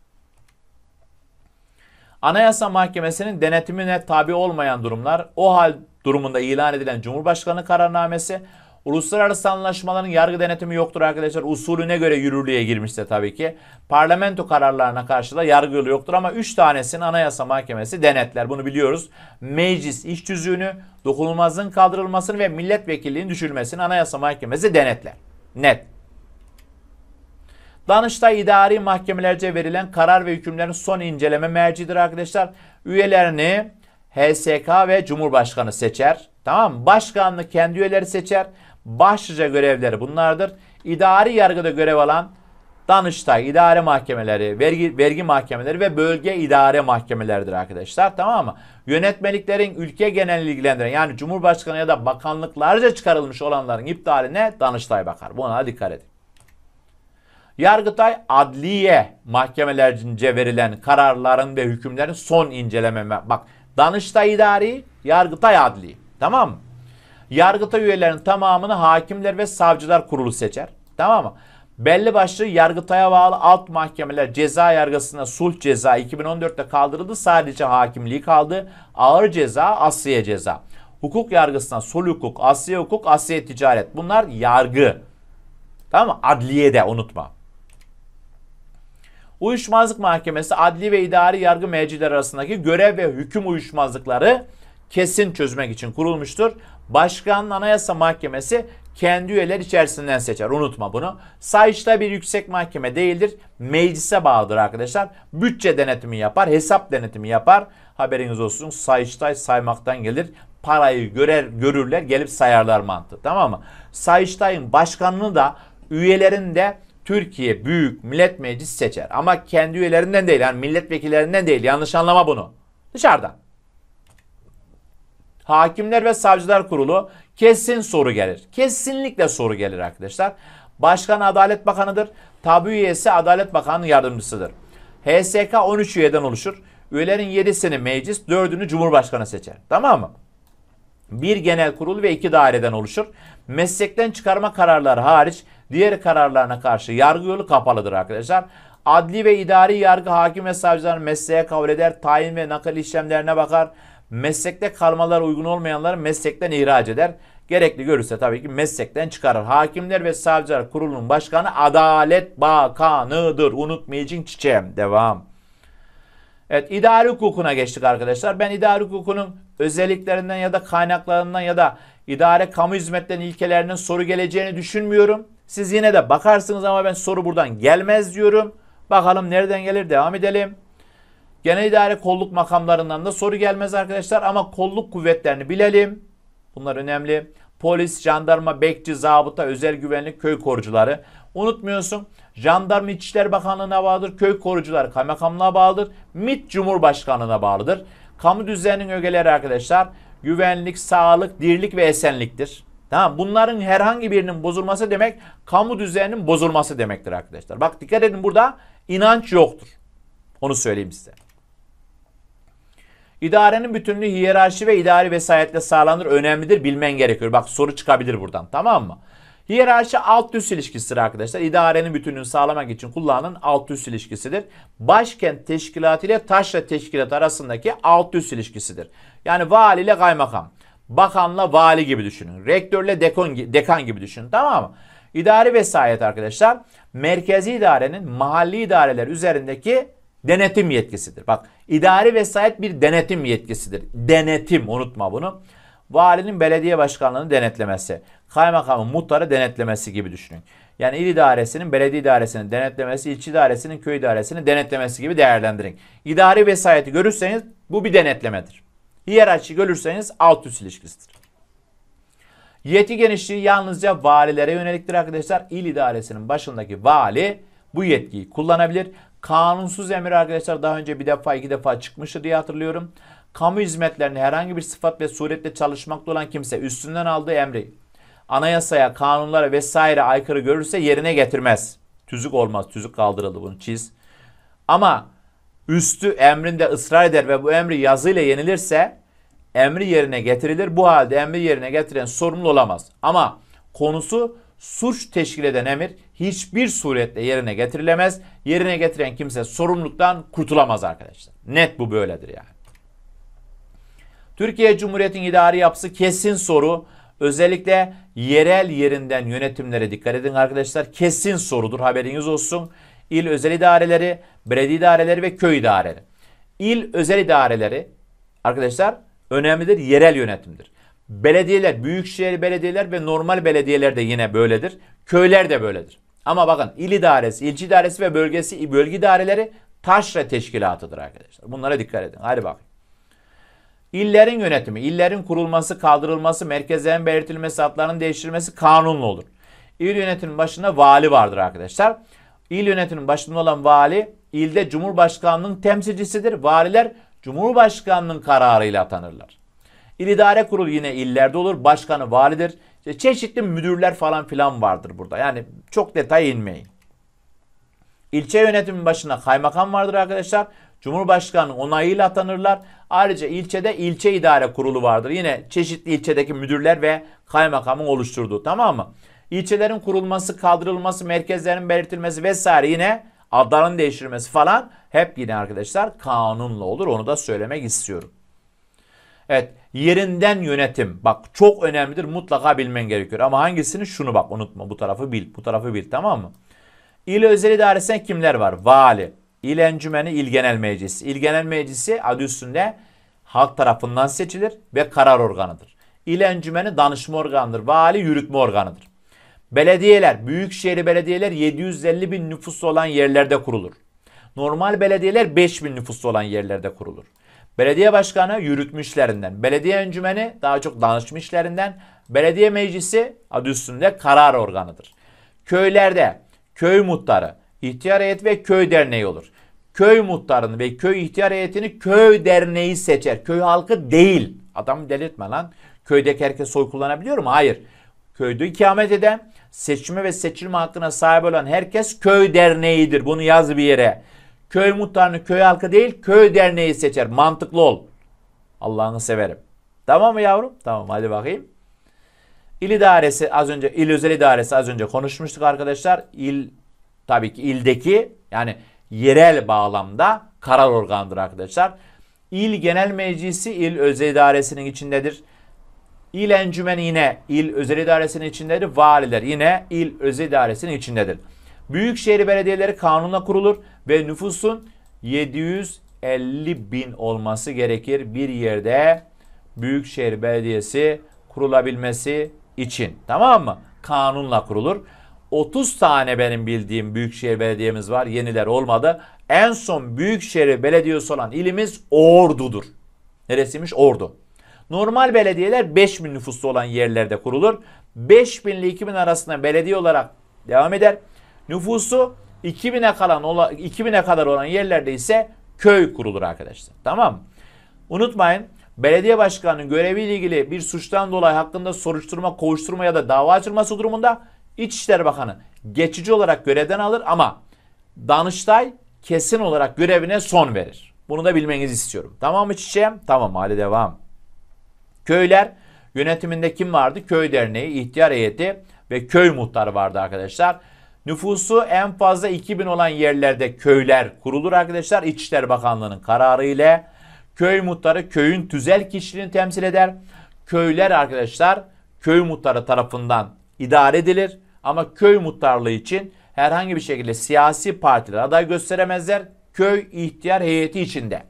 Anayasa Mahkemesi'nin denetimine tabi olmayan durumlar o hal durumunda ilan edilen Cumhurbaşkanı kararnamesi Uluslararası anlaşmaların yargı denetimi yoktur arkadaşlar. Usulüne göre yürürlüğe girmişse tabii ki. Parlamento kararlarına karşı da yargı yolu yoktur ama 3 tanesini Anayasa Mahkemesi denetler. Bunu biliyoruz. Meclis iş tüzüğünü, dokunulmazlığın kaldırılmasını ve milletvekilliğinin düşürülmesini Anayasa Mahkemesi denetler. Net. Danıştay idari mahkemelerce verilen karar ve hükümlerin son inceleme mercidir arkadaşlar. Üyelerini HSK ve Cumhurbaşkanı seçer. Tamam mı? Başkanlık kendi üyeleri seçer. Başlıca görevleri bunlardır. İdari yargıda görev alan Danıştay, idare mahkemeleri, vergi, vergi mahkemeleri ve bölge idare mahkemeleridir arkadaşlar. Tamam mı? Yönetmeliklerin ülke genelini ilgilendiren yani Cumhurbaşkanı ya da bakanlıklarca çıkarılmış olanların iptaline Danıştay bakar. Buna dikkat edin. Yargıtay adliye mahkemelerince verilen kararların ve hükümlerin son inceleme. Bak Danıştay idari, Yargıtay adli. Tamam mı? Yargıta üyelerinin tamamını hakimler ve savcılar kurulu seçer. Tamam mı? Belli başlı yargıtaya bağlı alt mahkemeler ceza yargısına sulh ceza 2014'te kaldırıldı. Sadece hakimliği kaldı. Ağır ceza, asliye ceza. Hukuk yargısına sulh hukuk, asliye hukuk, asliye ticaret. Bunlar yargı. Tamam mı? Adliyede unutma. Uyuşmazlık Mahkemesi adli ve idari yargı mevcileri arasındaki görev ve hüküm uyuşmazlıkları kesin çözmek için kurulmuştur. Başkanın Anayasa Mahkemesi kendi üyeler içerisinden seçer. Unutma bunu. Sayıştay bir yüksek mahkeme değildir. Meclise bağlıdır arkadaşlar. Bütçe denetimi yapar, hesap denetimi yapar. Haberiniz olsun. Sayıştay saymaktan gelir. Parayı görer, görürler, gelip sayarlar mantığı. Tamam mı? Sayıştay'ın başkanını da üyelerin de Türkiye Büyük Millet Meclisi seçer. Ama kendi üyelerinden değil yani milletvekillerinden değil yanlış anlama bunu. Dışarıdan. Hakimler ve Savcılar Kurulu kesin soru gelir. Kesinlikle soru gelir arkadaşlar. Başkan Adalet Bakanı'dır. Tabi üyesi Adalet Bakanı yardımcısıdır. HSK 13 üyeden oluşur. Üyelerin 7'sini meclis, 4'ünü Cumhurbaşkanı seçer. Tamam mı? Bir genel kurul ve iki daireden oluşur. Meslekten çıkarma kararları hariç diğer kararlarına karşı yargı yolu kapalıdır arkadaşlar. Adli ve idari yargı hakim ve savcılar mesleğe kabul eder, tayin ve nakil işlemlerine bakar. Meslekte kalmalar uygun olmayanları meslekten ihraç eder. Gerekli görürse tabii ki meslekten çıkarır. Hakimler ve Savcılar Kurulu'nun başkanı Adalet Bakanı'dır. Unutmayacın çiçeğim. Devam. Evet idari hukukuna geçtik arkadaşlar. Ben idari hukukunun özelliklerinden ya da kaynaklarından ya da idare kamu hizmetlerinin ilkelerinin soru geleceğini düşünmüyorum. Siz yine de bakarsınız ama ben soru buradan gelmez diyorum. Bakalım nereden gelir devam edelim. Genel idare kolluk makamlarından da soru gelmez arkadaşlar ama kolluk kuvvetlerini bilelim. Bunlar önemli. Polis, jandarma, bekçi, zabıta, özel güvenlik, köy korucuları. Unutmuyorsun jandarma İçişleri Bakanlığı'na bağlıdır. Köy korucular, kaymakamlığa bağlıdır. MİT Cumhurbaşkanlığı'na bağlıdır. Kamu düzeninin ögeleri arkadaşlar güvenlik, sağlık, dirlik ve esenliktir. Tamam bunların herhangi birinin bozulması demek kamu düzeninin bozulması demektir arkadaşlar. Bak dikkat edin burada inanç yoktur. Onu söyleyeyim size. İdarenin bütünlüğü hiyerarşi ve idari vesayetle sağlanır. Önemlidir bilmen gerekiyor. Bak soru çıkabilir buradan tamam mı? Hiyerarşi alt üst ilişkisidir arkadaşlar. İdarenin bütünlüğünü sağlamak için kullanılan alt üst ilişkisidir. Başkent teşkilatı ile taşra teşkilatı arasındaki alt üst ilişkisidir. Yani vali ile kaymakam, bakanla vali gibi düşünün. Rektörle dekon, dekan gibi düşünün tamam mı? İdari vesayet arkadaşlar merkezi idarenin mahalli idareler üzerindeki Denetim yetkisidir. Bak idari vesayet bir denetim yetkisidir. Denetim unutma bunu. Valinin belediye başkanlığını denetlemesi, kaymakamın muhtarı denetlemesi gibi düşünün. Yani il idaresinin belediye idaresini denetlemesi, ilçe idaresinin köy idaresini denetlemesi gibi değerlendirin. İdari vesayeti görürseniz bu bir denetlemedir. Hiyerarşi görürseniz alt üst ilişkisidir. Yeti genişliği yalnızca valilere yöneliktir arkadaşlar. İl idaresinin başındaki vali bu yetkiyi kullanabilir. Kanunsuz emir arkadaşlar daha önce bir defa iki defa çıkmıştı diye hatırlıyorum. Kamu hizmetlerini herhangi bir sıfat ve suretle çalışmakta olan kimse üstünden aldığı emri anayasaya, kanunlara vesaire aykırı görürse yerine getirmez. Tüzük olmaz. Tüzük kaldırıldı bunu çiz. Ama üstü emrinde ısrar eder ve bu emri yazıyla yenilirse emri yerine getirilir. Bu halde emri yerine getiren sorumlu olamaz. Ama konusu suç teşkil eden emir hiçbir surette yerine getirilemez. Yerine getiren kimse sorumluluktan kurtulamaz arkadaşlar. Net bu böyledir yani. Türkiye Cumhuriyeti'nin idari yapısı kesin soru. Özellikle yerel yerinden yönetimlere dikkat edin arkadaşlar. Kesin sorudur haberiniz olsun. İl özel idareleri, belediye idareleri ve köy idareleri. İl özel idareleri arkadaşlar önemlidir yerel yönetimdir. Belediyeler, büyükşehir belediyeler ve normal belediyeler de yine böyledir. Köyler de böyledir. Ama bakın il idaresi, ilçe idaresi ve bölgesi, bölge idareleri taşra teşkilatıdır arkadaşlar. Bunlara dikkat edin. Hadi bakın. İllerin yönetimi, illerin kurulması, kaldırılması, merkezlerin belirtilmesi, adlarının değiştirilmesi kanunlu olur. İl yönetiminin başında vali vardır arkadaşlar. İl yönetiminin başında olan vali, ilde Cumhurbaşkanlığının temsilcisidir. Valiler Cumhurbaşkanlığının kararıyla atanırlar. İl idare kurulu yine illerde olur. Başkanı validir. İşte çeşitli müdürler falan filan vardır burada. Yani çok detay inmeyin. İlçe yönetimi başına kaymakam vardır arkadaşlar. Cumhurbaşkanı onayıyla atanırlar. Ayrıca ilçede ilçe idare kurulu vardır. Yine çeşitli ilçedeki müdürler ve kaymakamın oluşturduğu tamam mı? İlçelerin kurulması, kaldırılması, merkezlerin belirtilmesi vesaire yine adların değiştirilmesi falan hep yine arkadaşlar kanunla olur. Onu da söylemek istiyorum. Evet Yerinden yönetim. Bak çok önemlidir. Mutlaka bilmen gerekiyor. Ama hangisini? Şunu bak unutma. Bu tarafı bil. Bu tarafı bil tamam mı? İl özel idaresinde kimler var? Vali, il encümeni, il genel meclisi. İl genel meclisi adı üstünde halk tarafından seçilir ve karar organıdır. İl encümeni danışma organıdır. Vali yürütme organıdır. Belediyeler, büyükşehir belediyeler 750 bin nüfusu olan yerlerde kurulur. Normal belediyeler 5 bin nüfusu olan yerlerde kurulur. Belediye başkanı yürütmüşlerinden, belediye encümeni daha çok danışma belediye meclisi adı üstünde karar organıdır. Köylerde köy muhtarı, ihtiyar heyeti ve köy derneği olur. Köy muhtarını ve köy ihtiyar heyetini köy derneği seçer. Köy halkı değil. Adamı delirtme lan. Köydeki herkes soy kullanabiliyor mu? Hayır. Köyde ikamet eden, seçme ve seçilme hakkına sahip olan herkes köy derneğidir. Bunu yaz bir yere. Köy muhtarını köy halkı değil köy derneği seçer. Mantıklı ol. Allah'ını severim. Tamam mı yavrum? Tamam hadi bakayım. İl idaresi az önce il özel idaresi az önce konuşmuştuk arkadaşlar. İl tabii ki ildeki yani yerel bağlamda karar organıdır arkadaşlar. İl Genel Meclisi il özel idaresinin içindedir. İl encümen yine il özel idaresinin içindedir. Valiler yine il özel idaresinin içindedir. Büyükşehir belediyeleri kanunla kurulur ve nüfusun 750 bin olması gerekir bir yerde Büyükşehir Belediyesi kurulabilmesi için. Tamam mı? Kanunla kurulur. 30 tane benim bildiğim Büyükşehir Belediye'miz var. Yeniler olmadı. En son Büyükşehir Belediyesi olan ilimiz Ordu'dur. Neresiymiş? Ordu. Normal belediyeler 5000 nüfuslu olan yerlerde kurulur. 5000 ile 2000 arasında belediye olarak devam eder. Nüfusu 2000'e kalan 2000'e kadar olan yerlerde ise köy kurulur arkadaşlar. Tamam Unutmayın belediye başkanının göreviyle ilgili bir suçtan dolayı hakkında soruşturma, kovuşturma ya da dava açılması durumunda İçişleri Bakanı geçici olarak görevden alır ama Danıştay kesin olarak görevine son verir. Bunu da bilmenizi istiyorum. Tamam mı çiçeğim? Tamam hali devam. Köyler yönetiminde kim vardı? Köy Derneği, ihtiyar heyeti ve köy muhtarı vardı arkadaşlar. Nüfusu en fazla 2000 olan yerlerde köyler kurulur arkadaşlar. İçişleri Bakanlığı'nın kararı ile köy muhtarı köyün tüzel kişiliğini temsil eder. Köyler arkadaşlar köy muhtarı tarafından idare edilir. Ama köy muhtarlığı için herhangi bir şekilde siyasi partiler aday gösteremezler. Köy ihtiyar heyeti içinde.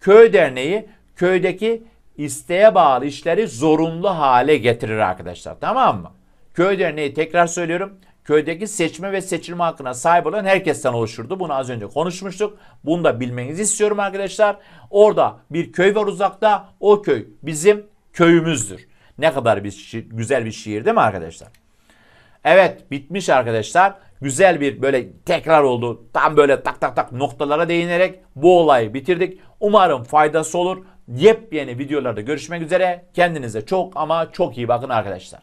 Köy derneği köydeki isteğe bağlı işleri zorunlu hale getirir arkadaşlar. Tamam mı? Köy derneği tekrar söylüyorum köydeki seçme ve seçilme hakkına sahip olan herkesten oluşurdu. Bunu az önce konuşmuştuk. Bunu da bilmenizi istiyorum arkadaşlar. Orada bir köy var uzakta. O köy bizim köyümüzdür. Ne kadar bir şi- güzel bir şiir değil mi arkadaşlar? Evet bitmiş arkadaşlar. Güzel bir böyle tekrar oldu. Tam böyle tak tak tak noktalara değinerek bu olayı bitirdik. Umarım faydası olur. Yepyeni videolarda görüşmek üzere. Kendinize çok ama çok iyi bakın arkadaşlar.